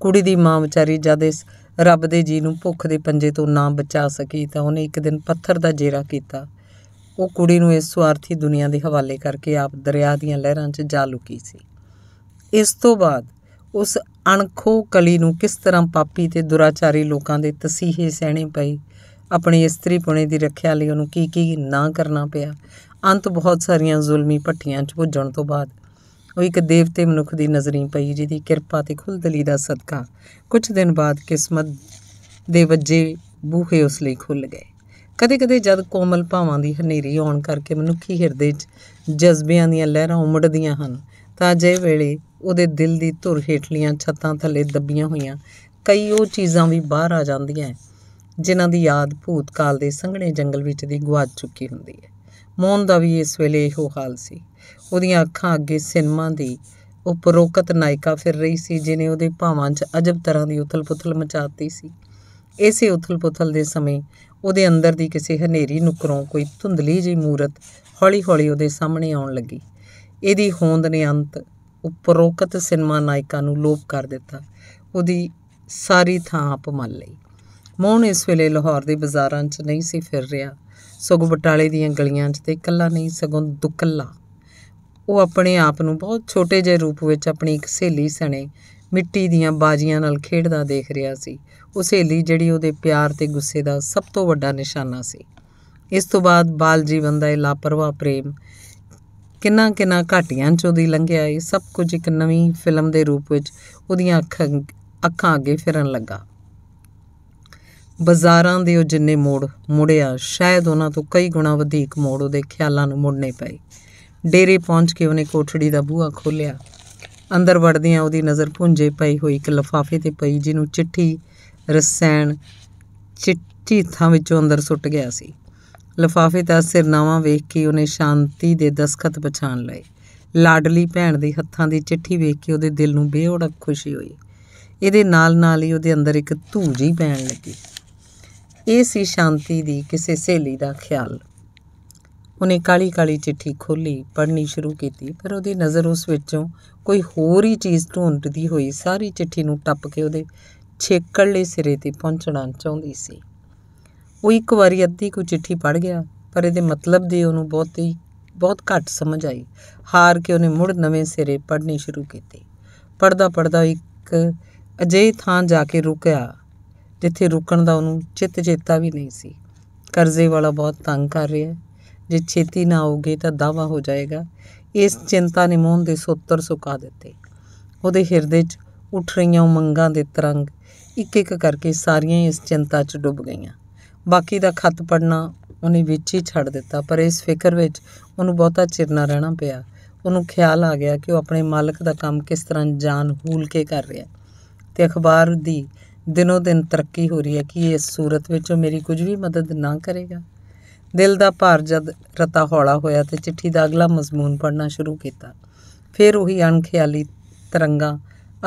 ਕੁੜੀ ਦੀ ਮਾਂ ਵਿਚਾਰੀ ਜਦ ਇਸ ਰੱਬ ਦੇ ਜੀ ਨੂੰ ਭੁੱਖ ਦੇ ਪੰਜੇ ਤੋਂ ਨਾ ਬਚਾ ਸਕੀ ਤਾਂ ਉਹਨੇ ਇੱਕ ਦਿਨ ਪੱਥਰ ਦਾ ਜੇਰਾ ਕੀਤਾ ਉਹ ਕੁੜੀ ਨੂੰ ਇਸ ਸਵਾਰਥੀ ਦੁਨੀਆ ਦੇ ਹਵਾਲੇ ਕਰਕੇ ਆਪ ਦਰਿਆ ਦੀਆਂ ਲਹਿਰਾਂ 'ਚ ਜਾ ਲੁਕੀ ਸੀ ਇਸ ਤੋਂ ਬਾਅਦ ਉਸ ਅਣਖੋ ਕਲੀ ਨੂੰ ਕਿਸ ਤਰ੍ਹਾਂ ਪਾਪੀ ਤੇ ਦੁਰਾਚਾਰੀ ਲੋਕਾਂ ਦੇ ਤਸੀਹੇ ਸਹਿਣੇ ਪਏ ਆਪਣੀ ਇਸਤਰੀ ਪੁਣੇ ਦੀ ਰੱਖਿਆ ਲਈ ਉਹਨੂੰ ਕੀ ਕੀ ਨਾ ਕਰਨਾ ਪਿਆ ਅੰਤ ਬਹੁਤ ਸਾਰੀਆਂ ਜ਼ੁਲਮੀ ਪੱਟੀਆਂ ਚ ਭੁੱਜਣ ਤੋਂ ਬਾਅਦ ਉਹ ਇੱਕ ਦੇਵਤੇ ਮਨੁੱਖ ਦੀ ਨਜ਼ਰੀ ਪਈ ਜਿਹਦੀ ਕਿਰਪਾ ਤੇ ਖੁਲਦਲੀ ਦਾ ਸਦਕਾ ਕੁਝ ਦਿਨ ਬਾਅਦ ਕਿਸਮਤ ਦੇ ਵੱਜੇ ਬੂਹੇ ਉਸ ਲਈ ਖੁੱਲ ਗਏ ਕਦੇ-ਕਦੇ ਜਦ ਕੋਮਲ ਭਾਵਾਂ ਦੀ ਹਨੇਰੀ ਆਉਣ ਕਰਕੇ ਮਨੁੱਖੀ ਹਿਰਦੇ 'ਚ ਜਜ਼ਬਿਆਂ ਦੀਆਂ ਲਹਿਰਾਂ ਉਮੜਦੀਆਂ ਹਨ ਤਾਂ ਜੇ ਵੇਲੇ ਉਹਦੇ ਦਿਲ ਦੀ ਧੁਰ ਹੇਠਲੀਆਂ ਛੱਤਾਂ ਥੱਲੇ ਦੱਬੀਆਂ ਹੋਈਆਂ ਕਈ ਉਹ ਚੀਜ਼ਾਂ ਵੀ ਬਾਹਰ ਆ ਜਾਂਦੀਆਂ ਜਿਨ੍ਹਾਂ ਦੀ ਯਾਦ ਭੂਤਕਾਲ ਦੇ ਸੰਘਣੇ ਜੰਗਲ ਵਿੱਚ ਦੀ ਗਵਾਚ ਚੁੱਕੀ ਹੁੰਦੀ ਹੈ ਮੋਹਨ ਦਾ ਵੀ ਇਸ ਵੇਲੇ ਇਹੋ ਹਾਲ ਸੀ ਉਹਦੀਆਂ ਅੱਖਾਂ ਅੱਗੇ ਸਿਨੇਮਾ ਦੀ ਉਪਰੋਕਤ ਨਾਇਕਾ ਫਿਰ ਰਹੀ ਸੀ ਜਿਨੇ ਉਹਦੇ ਭਾਵਾਂ 'ਚ ਅਜਬ ਤਰ੍ਹਾਂ ਦੀ ਉਥਲ-ਪੁਥਲ ਮਚਾਤੀ ਸੀ ਇਸੇ ਉਥਲ-ਪੁਥਲ ਦੇ ਸਮੇਂ ਉਹਦੇ ਅੰਦਰ ਦੀ ਕਿਸੇ ਹਨੇਰੀ ਨੁਕਰੋਂ ਕੋਈ ਧੁੰਦਲੀ ਜਿਹੀ ਮੂਰਤ ਹੌਲੀ-ਹੌਲੀ ਉਹਦੇ ਸਾਹਮਣੇ ਆਉਣ ਲੱਗੀ ਇਹਦੀ ਹੋਂਦ ਨੇ ਅੰਤ ਉਪਰੋਕਤ ਸਿਨੇਮਾ ਨਾਇਕਾਂ ਨੂੰ ਲੋਭ ਕਰ ਦਿੱਤਾ ਉਹਦੀ ਸਾਰੀ ਥਾਂ ਆਪ ਮੰਨ ਲਈ ਮੋਹਨ ਇਸ ਵੇਲੇ ਲਾਹੌਰ ਦੇ ਬਾਜ਼ਾਰਾਂ 'ਚ ਨਹੀਂ ਸੀ ਫਿਰ ਰਿਹਾ ਸਗੋਂ ਬਟਾਲੇ ਦੀਆਂ ਗਲੀਆਂ 'ਚ ਤੇ ਇਕੱਲਾ ਨਹੀਂ ਸਗੋਂ ਦੁਕੱਲਾ ਉਹ ਆਪਣੇ ਆਪ ਨੂੰ ਬਹੁਤ ਛੋਟੇ ਜਿਹੇ ਰੂਪ ਵਿੱਚ ਆਪਣੀ ਇੱਕ ਸਹੇਲੀ ਸਣੇ ਮਿੱਟੀ ਦੀਆਂ ਬਾਜੀਆਂ ਨਾਲ ਖੇਡਦਾ ਦੇਖ ਰਿਹਾ ਸੀ ਉਹ ਸਹੇਲੀ ਜਿਹੜੀ ਉਹਦੇ ਪਿਆਰ ਤੇ ਗੁੱਸੇ ਦਾ ਸਭ ਤੋਂ ਵੱਡਾ ਨਿਸ਼ਾਨਾ ਸੀ ਇਸ ਤੋਂ ਬਾਅਦ ਬਾਲ ਜੀਵਨ ਦਾ ਇਹ ਲਾਪਰਵਾਹ ਪ੍ਰੇਮ ਕਿੰਨਾ ਕਿੰਨਾ ਘਾਟੀਆਂ ਚੋਂ ਦੀ ਲੰਘਿਆ ਇਹ ਸਭ ਕੁਝ ਇੱਕ ਨਵੀਂ ਫਿਲਮ ਦੇ ਰੂਪ ਵਿੱਚ ਉਹਦੀਆਂ ਅੱਖਾਂ ਅੱਖਾਂ ਅੱਗੇ ਫਿਰਨ ਲੱਗਾ ਬਾਜ਼ਾਰਾਂ ਦੇ ਉਹ ਜਿੰਨੇ ਮੋੜ ਮੁੜਿਆ ਸ਼ਾਇਦ ਉਹਨਾਂ ਤੋਂ ਕਈ ਗੁਣਾ ਵਧੇਕ ਮੋੜ ਉਹਦੇ ਖਿਆਲਾਂ ਨੂੰ ਮੁੜਨੇ ਪਏ ਡੇਰੇ ਪਹੁੰਚ ਕੇ ਉਹਨੇ ਕੋਠੜੀ ਦਾ ਬੂਹਾ ਖੋਲਿਆ ਅੰਦਰ ਵੜਦਿਆਂ ਉਹਦੀ ਨਜ਼ਰ ਪੁੰਝੇ ਪਈ ਹੋਈ ਇੱਕ ਲਫਾਫੇ ਤੇ ਪਈ ਜਿਹਨੂੰ ਚਿੱਠੀ ਰਸੈਣ ਚਿੱਠੀ ਥਾਂ ਵਿੱਚੋਂ ਅੰਦਰ ਸੁੱਟ ਗਿਆ ਸੀ ਲਫਾਫੇ ਦਾ ਸਿਰਨਾਵਾ ਵੇਖ ਕੇ ਉਹਨੇ ਸ਼ਾਂਤੀ ਦੇ ਦਸਖਤ ਪਛਾਣ ਲਏ ਲਾਡਲੀ ਭੈਣ ਦੇ ਹੱਥਾਂ ਦੀ ਚਿੱਠੀ ਵੇਖ ਕੇ ਉਹਦੇ ਦਿਲ ਨੂੰ ਬੇਹੋੜਕ ਖੁਸ਼ੀ ਹੋਈ ਇਹਦੇ ਨਾਲ-ਨਾਲ ਹੀ ਉਹਦੇ ਅੰਦਰ ਇੱਕ ਹੀ ਪੈਣ ਲੱਗੀ ਇਹ ਸੀ ਸ਼ਾਂਤੀ ਦੀ ਕਿਸੇ ਸਹੇਲੀ ਦਾ ਖਿਆਲ ਉਹਨੇ ਕਾਲੀ-ਕਾਲੀ ਚਿੱਠੀ ਖੋਲੀ ਪੜ੍ਹਨੀ ਸ਼ੁਰੂ ਕੀਤੀ ਪਰ ਉਹਦੀ ਨਜ਼ਰ ਉਸ ਵਿੱਚੋਂ ਕੋਈ ਹੋਰ ਹੀ ਚੀਜ਼ ਢੂੰਡਦੀ ਹੋਈ ਸਾਰੀ ਚਿੱਠੀ ਨੂੰ ਟੱਪ ਕੇ ਉਹਦੇ ਛੇਕੜਲੇ ਸਿਰੇ ਤੇ ਪਹੁੰਚਣਾ ਚਾਹੁੰਦੀ ਸੀ ਉਹ ਇੱਕ ਵਾਰੀ ਅੱਧੀ ਕੋ ਚਿੱਠੀ ਪੜ ਗਿਆ ਪਰ ਇਹਦੇ ਮਤਲਬ ਦੀ ਉਹਨੂੰ ਬਹੁਤੀ ਬਹੁਤ ਘੱਟ ਸਮਝ ਆਈ ਹਾਰ ਕੇ ਉਹਨੇ ਮੁੜ ਨਵੇਂ ਸਿਰੇ ਪੜ੍ਹਨੀ ਸ਼ੁਰੂ ਕੀਤੀ ਪੜਦਾ ਪੜਦਾ ਇੱਕ ਅਜੇ ਥਾਂ ਜਾ ਕੇ ਰੁਕਿਆ ਜਿੱਥੇ ਰੁਕਣ ਦਾ ਉਹਨੂੰ ਚਿੱਤ ਚੇਤਾ ਵੀ ਨਹੀਂ ਸੀ ਕਰਜ਼ੇ ਵਾਲਾ ਬਹੁਤ ਤੰਗ ਕਰ ਰਿਹਾ ਜੇ ਛੇਤੀ ਨਾ ਆਉਗੇ ਤਾਂ ਦਾਵਾ ਹੋ ਜਾਏਗਾ ਇਸ ਚਿੰਤਾ ਨੇ ਮੋਹਨ ਦੇ ਸੋਤਰ ਸੁਕਾ ਦਿੱਤੇ ਉਹਦੇ ਹਿਰਦੇ 'ਚ ਉੱਠ ਰਹੀਆਂ ਮੰਗਾਂ ਦੇ ਤਰੰਗ ਇੱਕ ਇੱਕ ਕਰਕੇ ਸਾਰੀਆਂ ਇਸ ਚਿੰਤਾ 'ਚ ਡੁੱਬ ਗਈਆਂ ਬਾਕੀ ਦਾ ਖੱਤ ਪੜਨਾ ਉਹਨੇ ਵਿੱਚ ਹੀ ਛੱਡ ਦਿੱਤਾ ਪਰ ਇਸ ਫਿਕਰ ਵਿੱਚ ਉਹਨੂੰ ਬਹੁਤਾ ਚਿਰ ਨਾ ਰਹਿਣਾ ਪਿਆ ਉਹਨੂੰ ਖਿਆਲ ਆ ਗਿਆ ਕਿ ਉਹ ਆਪਣੇ ਮਾਲਕ ਦਾ ਕੰਮ ਕਿਸ ਤਰ੍ਹਾਂ ਜਾਨ ਹੂਲ ਕੇ ਕਰ ਰਿਹਾ ਤੇ ਅਖਬਾਰ ਦੀ ਦਿਨੋ ਦਿਨ ਤਰੱਕੀ ਹੋ ਰਹੀ ਹੈ ਕਿ ਇਸ ਸੂਰਤ ਵਿੱਚ ਉਹ ਮੇਰੀ ਕੁਝ ਵੀ ਮਦਦ ਨਾ ਕਰੇਗਾ ਦਿਲ ਦਾ ਭਾਰ ਜਦ ਰਤਾ ਹੌਲਾ ਹੋਇਆ ਤੇ ਚਿੱਠੀ ਦਾ ਅਗਲਾ ਮਜ਼ਮੂਨ ਪੜਨਾ ਸ਼ੁਰੂ ਕੀਤਾ ਫਿਰ ਉਹੀ ਅਣਖਿਆਲੀ ਤਰੰਗਾ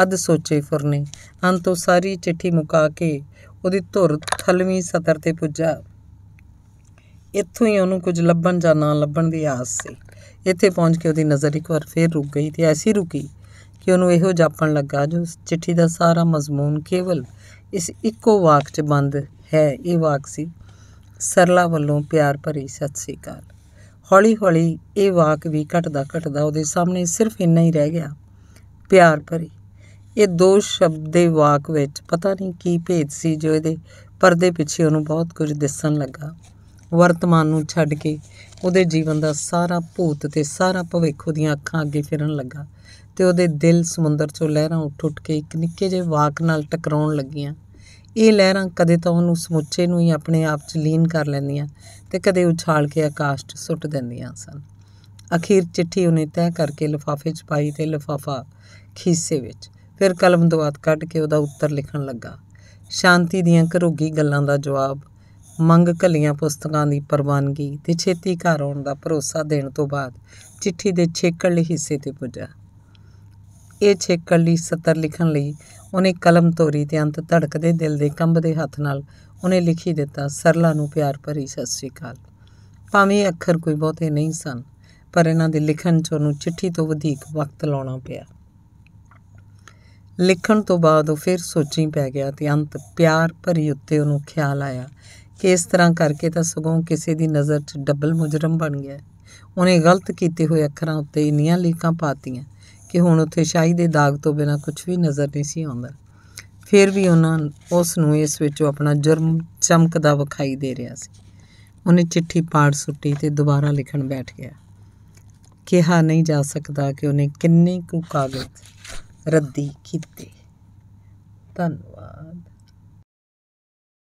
ਅਧ ਸੋਚੇ ਫੁਰਨੇ ਅੰਤ ਸਾਰੀ ਚਿੱਠੀ ਮੁਕਾ ਕੇ ਉਹਦੀ ਧੁਰ ਥਲਵੀਂ ਸਤਰ ਤੇ ਪੁੱਜਾ ਇੱਥੋਂ ਹੀ ਉਹਨੂੰ ਕੁਝ ਲੱਭਣ ਜਾਂ ਨਾ ਲੱਭਣ ਦੀ ਆਸ ਸੀ ਇੱਥੇ ਪਹੁੰਚ ਕੇ ਉਹਦੀ ਨਜ਼ਰ ਇੱਕ ਵਾਰ ਫੇਰ ਰੁਕ ਗਈ ਤੇ ਐਸੀ ਰੁਕੀ ਕਿ ਉਹਨੂੰ ਇਹੋ ਜਾਪਣ ਲੱਗਾ ਜੋ ਚਿੱਠੀ ਦਾ ਸਾਰਾ ਮਜ਼ਮੂਨ ਕੇਵਲ ਇਸ ਇੱਕੋ ਵਾਕ 'ਚ ਬੰਦ ਹੈ ਇਹ ਵਾਕ ਸੀ ਸਰਲਾ ਵੱਲੋਂ ਪਿਆਰ ਭਰੀ ਸਤਿ ਸ੍ਰੀ ਅਕਾਲ ਹੌਲੀ-ਹੌਲੀ ਇਹ ਵਾਕ ਵੀ ਘਟਦਾ ਘਟਦਾ ਉਹਦੇ ਸਾਹਮਣੇ ਸਿਰਫ ਇੰਨਾ ਹੀ ਰਹਿ ਗਿਆ ਪਿਆਰ ਭਰੀ ਇਹ ਦੋ ਸ਼ਬਦ ਦੇ ਵਾਕ ਵਿੱਚ ਪਤਾ ਨਹੀਂ ਕੀ ਭੇਦ ਸੀ ਜੋ ਇਹਦੇ ਪਰਦੇ ਪਿੱਛੇ ਉਹਨੂੰ ਬਹੁਤ ਕੁਝ ਦਿਸਣ ਲੱਗਾ ਵਰਤਮਾਨ ਨੂੰ ਛੱਡ ਕੇ ਉਹਦੇ ਜੀਵਨ ਦਾ ਸਾਰਾ ਭੂਤ ਤੇ ਸਾਰਾ ਭਵਿੱਖ ਉਹਦੀਆਂ ਅੱਖਾਂ ਅੱਗੇ ਫਿਰਨ ਲੱਗਾ ਤੇ ਉਹਦੇ ਦਿਲ ਸਮੁੰਦਰ 'ਚੋਂ ਲਹਿਰਾਂ ਉੱਠ ਉੱਠ ਕੇ ਇੱਕ ਨਿੱਕੇ ਜਿਹੇ ਵਾਕ ਨਾਲ ਟਕਰਾਉਣ ਲੱਗੀਆਂ ਇਹ ਲਹਿਰਾਂ ਕਦੇ ਤਾਂ ਉਹਨੂੰ ਸਮੁੱਚੇ ਨੂੰ ਹੀ ਆਪਣੇ ਆਪ 'ਚ ਲੀਨ ਕਰ ਲੈਂਦੀਆਂ ਤੇ ਕਦੇ ਉਛਾਲ ਕੇ ਆਕਾਸ਼ 'ਚ ਸੁੱਟ ਦਿੰਦੀਆਂ ਸਨ ਅਖੀਰ ਚਿੱਠੀ ਉਹਨੇ ਤੈਅ ਕਰਕੇ ਲਿਫਾਫੇ 'ਚ ਪਾਈ ਤੇ ਲਿਫਾਫਾ ਖੀਸੇ ਵਿੱਚ ਫਿਰ ਕਲਮ ਦਵਾਤ ਕੱਢ ਕੇ ਉਹਦਾ ਉੱਤਰ ਲਿਖਣ ਲੱਗਾ ਸ਼ਾਂਤੀ ਦੀਆਂ ਘਰੋਗੀ ਗੱਲਾਂ ਦਾ ਜਵਾਬ ਮੰਗ ਕੱਲੀਆਂ ਪੁਸਤਕਾਂ ਦੀ ਪ੍ਰਵਾਨਗੀ ਤੇ ਛੇਤੀ ਘਰ ਆਉਣ ਦਾ ਭਰੋਸਾ ਦੇਣ ਤੋਂ ਬਾਅਦ ਚਿੱਠੀ ਦੇ ਛੇਕੜਲੇ ਹਿੱਸੇ ਤੇ ਪੁੱਜਾ ਇਹ ਛੇਕੜਲੀ ਸਤਰ ਲਿਖਣ ਲਈ ਉਹਨੇ ਕਲਮ ਤੋਰੀ ਤੇ ਅੰਤ ਧੜਕਦੇ ਦਿਲ ਦੇ ਕੰਬਦੇ ਹੱਥ ਨਾਲ ਉਹਨੇ ਲਿਖੀ ਦਿੱਤਾ ਸਰਲਾ ਨੂੰ ਪਿਆਰ ਭਰੀ ਸਤਿ ਸ੍ਰੀ ਅਕਾਲ ਭਾਵੇਂ ਅੱਖਰ ਕੋਈ ਬਹੁਤੇ ਨਹੀਂ ਸਨ ਪਰ ਇਹਨਾਂ ਦੇ ਲਿਖਣ 'ਚ ਉਹਨੂੰ ਚਿੱਠੀ ਤੋਂ ਵਧੇਕ ਵਕਤ ਲਾਉਣਾ ਪਿਆ ਲਿਖਣ ਤੋਂ ਬਾਅਦ ਉਹ ਫਿਰ ਸੋਚੀ ਪੈ ਗਿਆ ਤੇ ਅੰਤ ਪਿਆਰ ਭਰੀ ਉੱਤੇ ਉਹਨੂੰ ਖਿਆਲ ਆਇਆ ਕਿ ਇਸ ਤਰ੍ਹਾਂ ਕਰਕੇ ਤਾਂ ਸਗੋਂ ਕਿਸੇ ਦੀ ਨਜ਼ਰ 'ਚ ਡਬਲ ਮੁਜਰਮ ਬਣ ਗਿਆ ਉਹਨੇ ਗਲਤ ਕੀਤੇ ਹੋਏ ਅੱਖਰਾਂ ਉੱਤੇ ਇੰਨੀਆਂ ਲੀਕਾਂ ਪਾਤੀਆਂ ਕਿ ਹੁਣ ਉੱਥੇ ਸ਼ਾਹੀ ਦੇ ਦਾਗ ਤੋਂ ਬਿਨਾ ਕੁਝ ਵੀ ਨਜ਼ਰ ਨਹੀਂ ਸੀ ਆਉਂਦਾ ਫਿਰ ਵੀ ਉਹਨਾਂ ਉਸ ਨੂੰ ਇਸ ਵਿੱਚੋਂ ਆਪਣਾ ਜੁਰਮ ਚਮਕਦਾ ਵਿਖਾਈ ਦੇ ਰਿਹਾ ਸੀ ਉਹਨੇ ਚਿੱਠੀ ਪਾੜ ਸੁੱਟੀ ਤੇ ਦੁਬਾਰਾ ਲਿਖਣ ਬੈਠ ਗਿਆ ਕਿਹਾ ਨਹੀਂ ਜਾ ਸਕਦਾ ਕਿ ਉਹਨੇ ਕਿੰਨੇ ਕੁ ਕਾਗਜ਼ ਰੱਦੀ ਕੀਤੇ ਧੰਨਵਾਦ